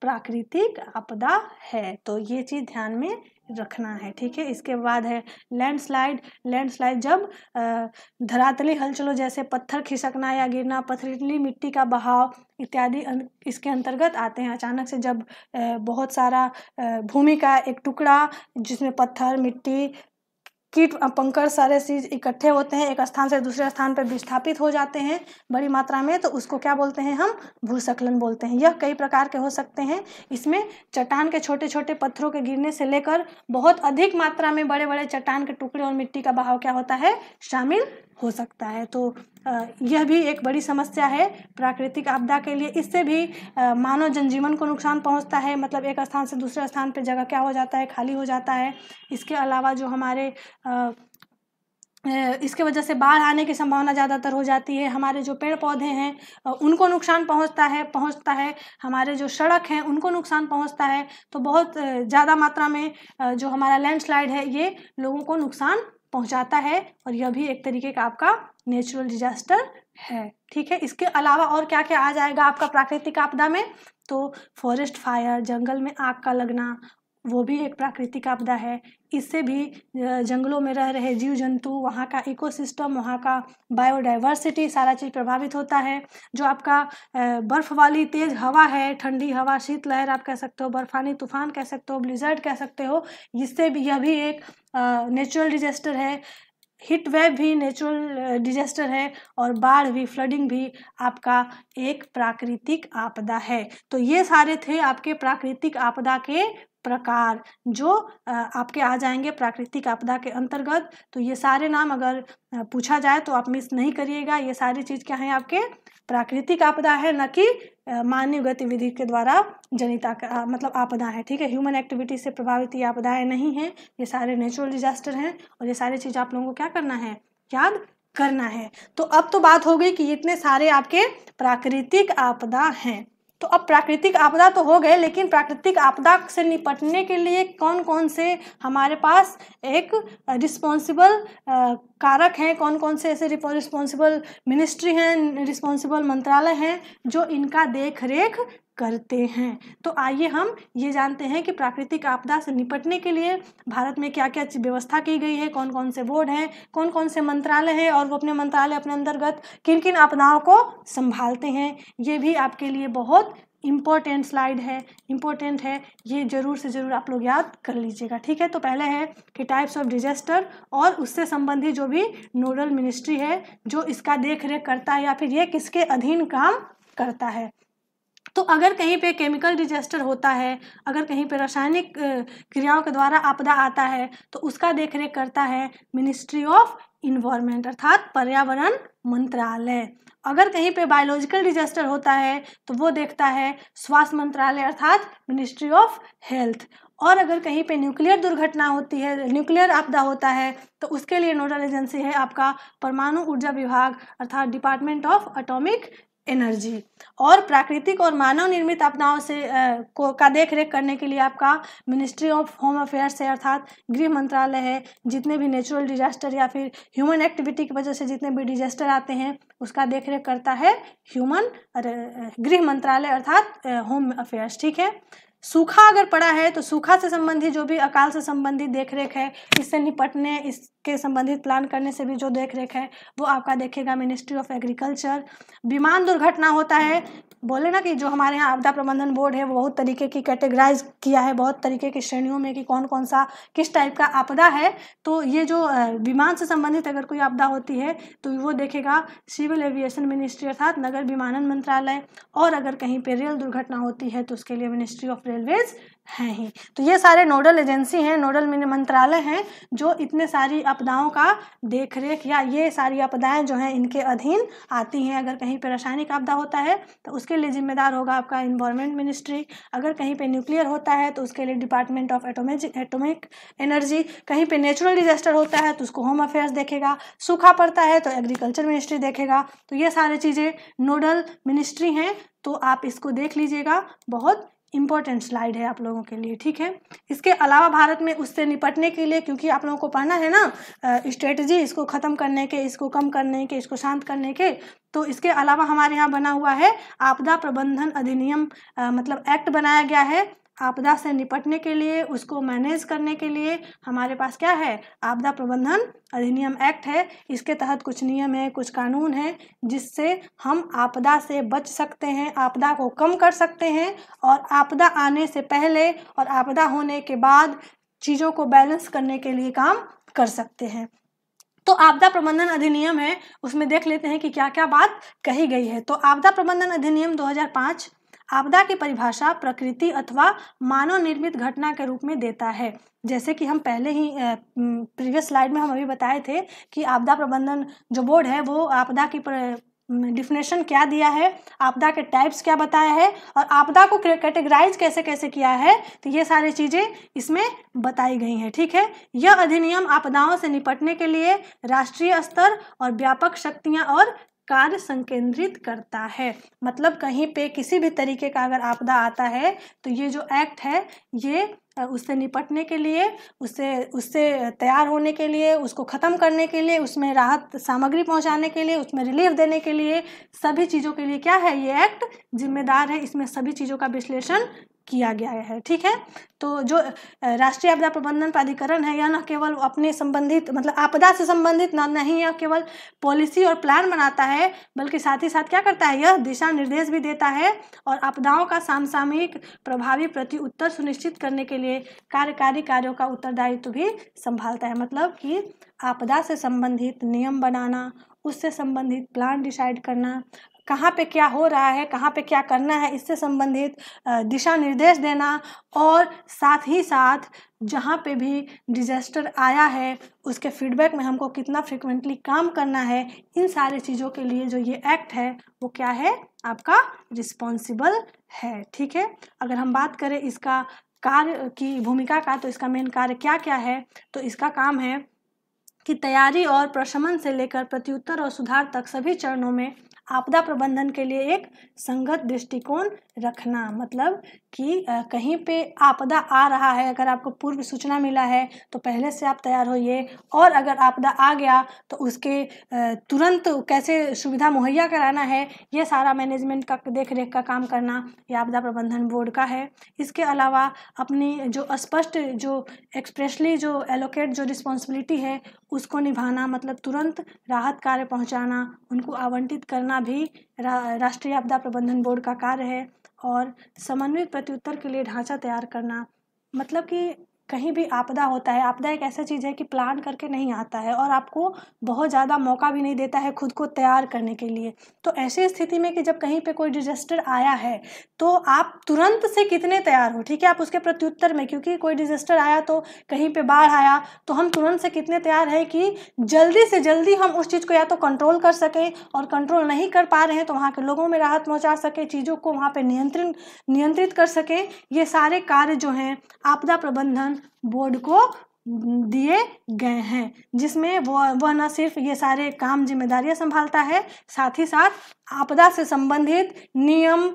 प्राकृतिक आपदा है तो ये चीज़ ध्यान में रखना है ठीक है इसके बाद है लैंडस्लाइड लैंडस्लाइड जब धरातली हलचलों जैसे पत्थर खिसकना या गिरना पथरीली मिट्टी का बहाव इत्यादि इसके अंतर्गत आते हैं अचानक से जब बहुत सारा भूमि का एक टुकड़ा जिसमें पत्थर मिट्टी कीट पंकर सारे चीज इकट्ठे होते हैं एक स्थान से दूसरे स्थान पर विस्थापित हो जाते हैं बड़ी मात्रा में तो उसको क्या बोलते हैं हम भूस्खलन बोलते हैं यह कई प्रकार के हो सकते हैं इसमें चट्टान के छोटे छोटे पत्थरों के गिरने से लेकर बहुत अधिक मात्रा में बड़े बड़े चट्टान के टुकड़े और मिट्टी का बहाव क्या होता है शामिल हो सकता है तो यह भी एक बड़ी समस्या है प्राकृतिक आपदा के लिए इससे भी मानव जनजीवन को नुकसान पहुंचता है मतलब एक स्थान से दूसरे स्थान पर जगह क्या हो जाता है खाली हो जाता है इसके अलावा जो हमारे इसके वजह से बाढ़ आने की संभावना ज़्यादातर हो जाती है हमारे जो पेड़ पौधे हैं उनको नुकसान पहुंचता है पहुंचता है हमारे जो सड़क हैं उनको नुकसान पहुंचता है तो बहुत ज़्यादा मात्रा में जो हमारा लैंडस्लाइड है ये लोगों को नुकसान पहुंचाता है और यह भी एक तरीके का आपका नेचुरल डिजास्टर है ठीक है इसके अलावा और क्या क्या आ जाएगा आपका प्राकृतिक आपदा में तो फॉरेस्ट फायर जंगल में आग का लगना वो भी एक प्राकृतिक आपदा है इससे भी जंगलों में रह रहे जीव जंतु वहाँ का इकोसिस्टम वहाँ का बायोडाइवर्सिटी सारा चीज़ प्रभावित होता है जो आपका बर्फ़ वाली तेज़ हवा है ठंडी हवा शीतलहर आप कह सकते हो बर्फानी तूफान कह सकते हो ब्लिजर्ड कह सकते हो इससे भी यह भी एक नेचुरल डिजास्टर है हिट वेव भी नेचुरल डिजास्टर uh, है और बाढ़ भी फ्लडिंग भी आपका एक प्राकृतिक आपदा है तो ये सारे थे आपके प्राकृतिक आपदा के प्रकार जो आपके आ जाएंगे प्राकृतिक आपदा के अंतर्गत तो ये सारे नाम अगर पूछा जाए तो आप मिस नहीं करिएगा ये सारी चीज़ क्या है आपके प्राकृतिक आपदा है न कि मानव गतिविधि के द्वारा जनिता का मतलब आपदा है ठीक है ह्यूमन एक्टिविटी से प्रभावित ये आपदाएं नहीं हैं ये सारे नेचुरल डिजास्टर हैं और ये सारी चीज़ आप लोगों को क्या करना है याद करना है तो अब तो बात हो गई कि इतने सारे आपके प्राकृतिक आपदा हैं तो अब प्राकृतिक आपदा तो हो गए लेकिन प्राकृतिक आपदा से निपटने के लिए कौन कौन से हमारे पास एक रिस्पॉन्सिबल कारक हैं कौन कौन से ऐसे रिस्पॉन्सिबल मिनिस्ट्री हैं रिस्पॉन्सिबल मंत्रालय हैं जो इनका देख रेख करते हैं तो आइए हम ये जानते हैं कि प्राकृतिक आपदा से निपटने के लिए भारत में क्या क्या व्यवस्था की गई है कौन कौन से बोर्ड हैं कौन कौन से मंत्रालय हैं और वो अपने मंत्रालय अपने अंतर्गत किन किन आपदाओं को संभालते हैं ये भी आपके लिए बहुत इम्पोर्टेंट स्लाइड है इम्पोर्टेंट है ये ज़रूर से ज़रूर आप लोग याद कर लीजिएगा ठीक है तो पहले है कि टाइप्स ऑफ डिजास्टर और उससे संबंधित जो भी नोडल मिनिस्ट्री है जो इसका देख रेख करता है या फिर ये किसके अधीन काम करता है तो अगर कहीं पे केमिकल डिजास्टर होता है अगर कहीं पे रासायनिक क्रियाओं के द्वारा आपदा आता है तो उसका देखरेख करता है मिनिस्ट्री ऑफ इन्वायरमेंट अर्थात पर्यावरण मंत्रालय अगर कहीं पे बायोलॉजिकल डिजास्टर होता है तो वो देखता है स्वास्थ्य मंत्रालय अर्थात मिनिस्ट्री ऑफ हेल्थ और अगर कहीं पे न्यूक्लियर दुर्घटना होती है न्यूक्लियर आपदा होता है तो उसके लिए नोडल एजेंसी है आपका परमाणु ऊर्जा विभाग अर्थात डिपार्टमेंट ऑफ एटॉमिक एनर्जी और प्राकृतिक और मानव निर्मित आपदाओं से आ, को का देख रेख करने के लिए आपका मिनिस्ट्री ऑफ होम अफेयर्स है अर्थात गृह मंत्रालय है जितने भी नेचुरल डिजास्टर या फिर ह्यूमन एक्टिविटी की वजह से जितने भी डिजास्टर आते हैं उसका देख रेख करता है ह्यूमन गृह मंत्रालय अर्थात होम अफेयर्स ठीक है सूखा अगर पड़ा है तो सूखा से संबंधित जो भी अकाल से संबंधित देख रेख है इससे निपटने इसके संबंधित प्लान करने से भी जो देख रेख है वो आपका देखेगा मिनिस्ट्री ऑफ एग्रीकल्चर विमान दुर्घटना होता है बोले ना कि जो हमारे यहाँ आपदा प्रबंधन बोर्ड है वो बहुत तरीके की कैटेगराइज किया है बहुत तरीके की श्रेणियों में कि कौन कौन सा किस टाइप का आपदा है तो ये जो विमान से संबंधित अगर कोई आपदा होती है तो वो देखेगा सिविल एविएशन मिनिस्ट्री अर्थात नगर विमानन मंत्रालय और अगर कहीं पर रेल दुर्घटना होती है तो उसके लिए मिनिस्ट्री ऑफ रेलवेज हैं ही तो ये सारे नोडल एजेंसी हैं नोडल मंत्रालय हैं जो इतने सारी आपदाओं का देख रेख या ये सारी आपदाएं जो हैं इनके अधीन आती हैं अगर कहीं पर रासायनिक आपदा होता है तो उसके लिए जिम्मेदार होगा आपका इन्वायरमेंट मिनिस्ट्री अगर कहीं पे न्यूक्लियर होता है तो उसके लिए डिपार्टमेंट ऑफ एटोमेजिक एटोमिक एनर्जी कहीं पर नेचुरल डिजास्टर होता है तो उसको होम अफेयर्स देखेगा सूखा पड़ता है तो एग्रीकल्चर मिनिस्ट्री देखेगा तो ये सारी चीज़ें नोडल मिनिस्ट्री हैं तो आप इसको देख लीजिएगा बहुत इम्पॉर्टेंट स्लाइड है आप लोगों के लिए ठीक है इसके अलावा भारत में उससे निपटने के लिए क्योंकि आप लोगों को पढ़ना है ना स्ट्रेटजी इसको ख़त्म करने के इसको कम करने के इसको शांत करने के तो इसके अलावा हमारे यहाँ बना हुआ है आपदा प्रबंधन अधिनियम आ, मतलब एक्ट बनाया गया है आपदा से निपटने के लिए उसको मैनेज करने के लिए हमारे पास क्या है आपदा प्रबंधन अधिनियम एक्ट है इसके तहत कुछ नियम है कुछ कानून है जिससे हम आपदा से बच सकते हैं आपदा को कम कर सकते हैं और आपदा आने से पहले और आपदा होने के बाद चीज़ों को बैलेंस करने के लिए काम कर सकते हैं तो आपदा प्रबंधन अधिनियम है उसमें देख लेते हैं कि क्या क्या बात कही गई है तो आपदा प्रबंधन अधिनियम 2005 आपदा की परिभाषा प्रकृति अथवा मानव निर्मित घटना के रूप में देता है जैसे कि हम पहले ही प्रीवियस स्लाइड में हम अभी बताए थे कि आपदा प्रबंधन जो बोर्ड है वो आपदा की डिफिनेशन क्या दिया है आपदा के टाइप्स क्या बताया है और आपदा को कैटेगराइज कैसे कैसे किया है तो ये सारी चीज़ें इसमें बताई गई हैं ठीक है यह अधिनियम आपदाओं से निपटने के लिए राष्ट्रीय स्तर और व्यापक शक्तियाँ और कार्य संकेंद्रित करता है मतलब कहीं पे किसी भी तरीके का अगर आपदा आता है तो ये जो एक्ट है ये उससे निपटने के लिए उससे उससे तैयार होने के लिए उसको ख़त्म करने के लिए उसमें राहत सामग्री पहुंचाने के लिए उसमें रिलीफ देने के लिए सभी चीज़ों के लिए क्या है ये एक्ट जिम्मेदार है इसमें सभी चीज़ों का विश्लेषण किया गया है ठीक है तो जो राष्ट्रीय आपदा प्रबंधन प्राधिकरण है यह न केवल अपने संबंधित मतलब आपदा से संबंधित ना नहीं यह केवल पॉलिसी और प्लान बनाता है बल्कि साथ ही साथ क्या करता है यह दिशा निर्देश भी देता है और आपदाओं का सामसामयिक प्रभावी प्रति उत्तर सुनिश्चित करने के लिए कार्यकारी कार्यों का उत्तरदायित्व भी संभालता है मतलब कि आपदा से संबंधित नियम बनाना उससे संबंधित प्लान डिसाइड करना कहाँ पे क्या हो रहा है कहाँ पे क्या करना है इससे संबंधित दिशा निर्देश देना और साथ ही साथ जहाँ पे भी डिजास्टर आया है उसके फीडबैक में हमको कितना फ्रिक्वेंटली काम करना है इन सारे चीज़ों के लिए जो ये एक्ट है वो क्या है आपका रिस्पॉन्सिबल है ठीक है अगर हम बात करें इसका कार्य की भूमिका का तो इसका मेन कार्य क्या क्या है तो इसका काम है कि तैयारी और प्रशमन से लेकर प्रत्युत्तर और सुधार तक सभी चरणों में आपदा प्रबंधन के लिए एक संगत दृष्टिकोण रखना मतलब कि कहीं पे आपदा आ रहा है अगर आपको पूर्व सूचना मिला है तो पहले से आप तैयार होइए और अगर आपदा आ गया तो उसके तुरंत कैसे सुविधा मुहैया कराना है ये सारा मैनेजमेंट का देख रेख का काम करना ये आपदा प्रबंधन बोर्ड का है इसके अलावा अपनी जो स्पष्ट जो एक्सप्रेसली जो एलोकेट जो रिस्पॉन्सिबिलिटी है उसको निभाना मतलब तुरंत राहत कार्य पहुँचाना उनको आवंटित करना भी रा, राष्ट्रीय आपदा प्रबंधन बोर्ड का कार्य है और समन्वित प्रत्युत्तर के लिए ढांचा तैयार करना मतलब कि कहीं भी आपदा होता है आपदा एक ऐसा चीज़ है कि प्लान करके नहीं आता है और आपको बहुत ज़्यादा मौका भी नहीं देता है खुद को तैयार करने के लिए तो ऐसी स्थिति में कि जब कहीं पे कोई डिजास्टर आया है तो आप तुरंत से कितने तैयार हो ठीक है आप उसके प्रत्युत्तर में क्योंकि कोई डिजास्टर आया तो कहीं पर बाढ़ आया तो हम तुरंत से कितने तैयार हैं कि जल्दी से जल्दी हम उस चीज़ को या तो कंट्रोल कर सकें और कंट्रोल नहीं कर पा रहे हैं तो वहाँ के लोगों में राहत पहुँचा सकें चीज़ों को वहाँ पर नियंत्रण नियंत्रित कर सकें ये सारे कार्य जो हैं आपदा प्रबंधन संविधान बोर्ड को दिए गए हैं जिसमें वो वह न सिर्फ ये सारे काम जिम्मेदारियां संभालता है साथ ही साथ आपदा से संबंधित नियम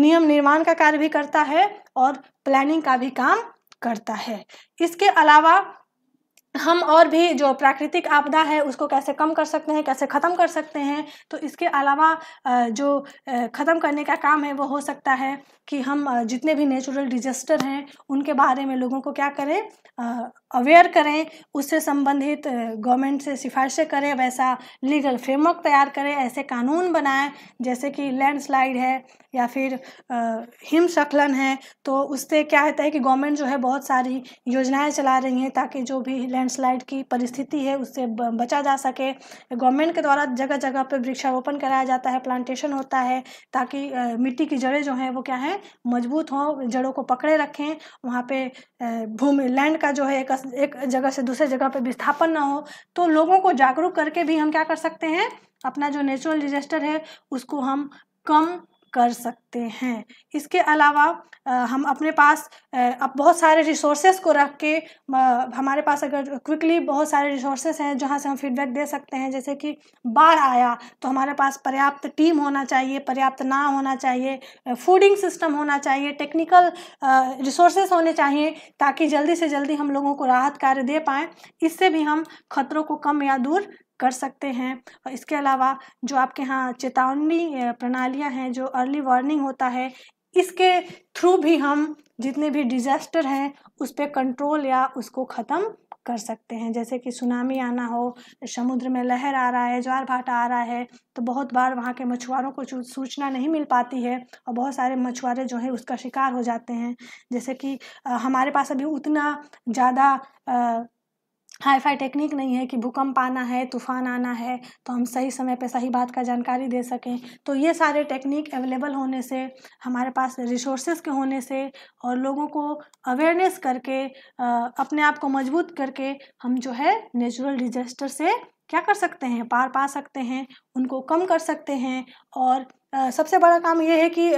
नियम निर्माण का कार्य भी करता है और प्लानिंग का भी काम करता है इसके अलावा हम और भी जो प्राकृतिक आपदा है उसको कैसे कम कर सकते हैं कैसे ख़त्म कर सकते हैं तो इसके अलावा जो ख़त्म करने का काम है वो हो सकता है कि हम जितने भी नेचुरल डिजास्टर हैं उनके बारे में लोगों को क्या करें अवेयर करें उससे संबंधित गवर्नमेंट से सिफारिशें करें वैसा लीगल फ्रेमवर्क तैयार करें ऐसे कानून बनाएं जैसे कि लैंडस्लाइड है या फिर हिमस्खलन है तो उससे क्या होता है कि गवर्नमेंट जो है बहुत सारी योजनाएं चला रही हैं ताकि जो भी लैंडस्लाइड की परिस्थिति है उससे बचा जा सके गवर्नमेंट के द्वारा जगह जगह पर वृक्षारोपण कराया जाता है प्लांटेशन होता है ताकि मिट्टी की जड़ें जो हैं वो क्या हैं मजबूत हों जड़ों को पकड़े रखें वहाँ पर भूमि लैंड का जो है एक का एक जगह से दूसरे जगह पर विस्थापन ना हो तो लोगों को जागरूक करके भी हम क्या कर सकते हैं अपना जो नेचुरल डिजास्टर है उसको हम कम कर सकते हैं इसके अलावा हम अपने पास अब बहुत सारे रिसोर्सेज को रख के हमारे पास अगर क्विकली बहुत सारे रिसोर्सेज हैं जहाँ से हम फीडबैक दे सकते हैं जैसे कि बाढ़ आया तो हमारे पास पर्याप्त टीम होना चाहिए पर्याप्त ना होना चाहिए फूडिंग सिस्टम होना चाहिए टेक्निकल रिसोर्सेज होने चाहिए ताकि जल्दी से जल्दी हम लोगों को राहत कार्य दे पाएँ इससे भी हम खतरों को कम या दूर कर सकते हैं और इसके अलावा जो आपके यहाँ चेतावनी प्रणालियाँ हैं जो अर्ली वार्निंग होता है इसके थ्रू भी हम जितने भी डिज़ास्टर हैं उस पर कंट्रोल या उसको ख़त्म कर सकते हैं जैसे कि सुनामी आना हो समुद्र में लहर आ रहा है ज्वार भाटा आ रहा है तो बहुत बार वहाँ के मछुआरों को सूचना नहीं मिल पाती है और बहुत सारे मछुआरे जो है उसका शिकार हो जाते हैं जैसे कि हमारे पास अभी उतना ज़्यादा हाई फाई टेक्निक नहीं है कि भूकंप आना है तूफान आना है तो हम सही समय पे सही बात का जानकारी दे सकें तो ये सारे टेक्निक अवेलेबल होने से हमारे पास रिसोर्सेज के होने से और लोगों को अवेयरनेस करके अपने आप को मजबूत करके हम जो है नेचुरल डिजास्टर से क्या कर सकते हैं पार पा सकते हैं उनको कम कर सकते हैं और सबसे बड़ा काम ये है कि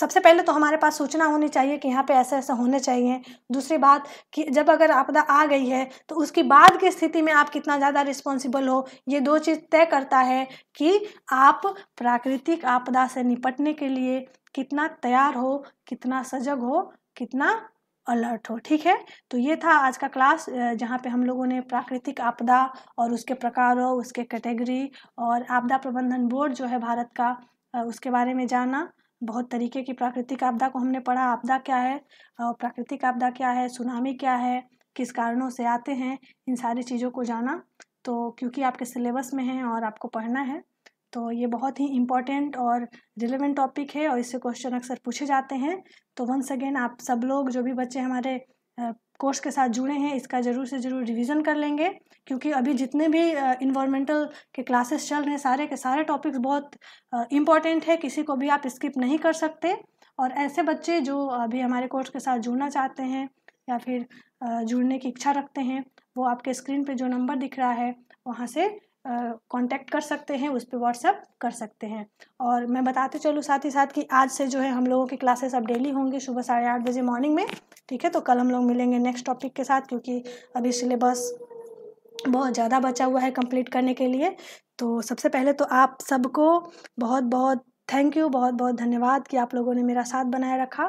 सबसे पहले तो हमारे पास सूचना होनी चाहिए कि यहाँ पे ऐसा ऐसा होने चाहिए दूसरी बात कि जब अगर आपदा आ गई है तो उसके बाद की स्थिति में आप कितना ज़्यादा रिस्पॉन्सिबल हो ये दो चीज़ तय करता है कि आप प्राकृतिक आपदा से निपटने के लिए कितना तैयार हो कितना सजग हो कितना अलर्ट हो ठीक है तो ये था आज का क्लास जहाँ पे हम लोगों ने प्राकृतिक आपदा और उसके प्रकारों उसके कैटेगरी और आपदा प्रबंधन बोर्ड जो है भारत का उसके बारे में जाना बहुत तरीके की प्राकृतिक आपदा को हमने पढ़ा आपदा क्या है और प्राकृतिक आपदा क्या है सुनामी क्या है किस कारणों से आते हैं इन सारी चीज़ों को जाना तो क्योंकि आपके सिलेबस में है और आपको पढ़ना है तो ये बहुत ही इम्पॉर्टेंट और रिलेवेंट टॉपिक है और इससे क्वेश्चन अक्सर पूछे जाते हैं तो वंस अगेन आप सब लोग जो भी बच्चे हमारे कोर्स के साथ जुड़े हैं इसका ज़रूर से ज़रूर रिवीजन कर लेंगे क्योंकि अभी जितने भी इन्वायरमेंटल के क्लासेस चल रहे हैं सारे के सारे टॉपिक्स बहुत इम्पॉर्टेंट है किसी को भी आप स्किप नहीं कर सकते और ऐसे बच्चे जो अभी हमारे कोर्स के साथ जुड़ना चाहते हैं या फिर जुड़ने की इच्छा रखते हैं वो आपके स्क्रीन पे जो नंबर दिख रहा है वहाँ से कांटेक्ट कर सकते हैं उस पर व्हाट्सअप कर सकते हैं और मैं बताते चलूँ साथ ही साथ कि आज से जो है हम लोगों की क्लासेस अब डेली होंगी सुबह साढ़े आठ बजे मॉर्निंग में ठीक है तो कल हम लोग मिलेंगे नेक्स्ट टॉपिक के साथ क्योंकि अभी सिलेबस बहुत ज़्यादा बचा हुआ है कंप्लीट करने के लिए तो सबसे पहले तो आप सबको बहुत बहुत थैंक यू बहुत बहुत धन्यवाद कि आप लोगों ने मेरा साथ बनाए रखा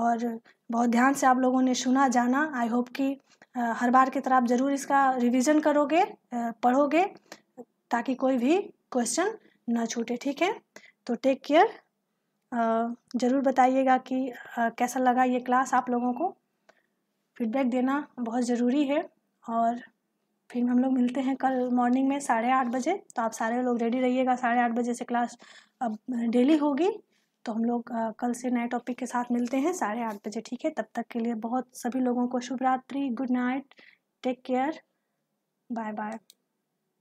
और बहुत ध्यान से आप लोगों ने सुना जाना आई होप कि हर बार की तरह आप ज़रूर इसका रिवीजन करोगे पढ़ोगे ताकि कोई भी क्वेश्चन ना छूटे ठीक है तो टेक केयर ज़रूर बताइएगा कि कैसा लगा ये क्लास आप लोगों को फीडबैक देना बहुत ज़रूरी है और फिर हम लोग मिलते हैं कल मॉर्निंग में साढ़े आठ बजे तो आप सारे लोग रेडी रहिएगा साढ़े आठ बजे से क्लास अब डेली होगी तो हम लोग कल से नए टॉपिक के साथ मिलते हैं साढ़े आठ बजे ठीक है तब तक के लिए बहुत सभी लोगों को शुभ रात्रि good night take care bye bye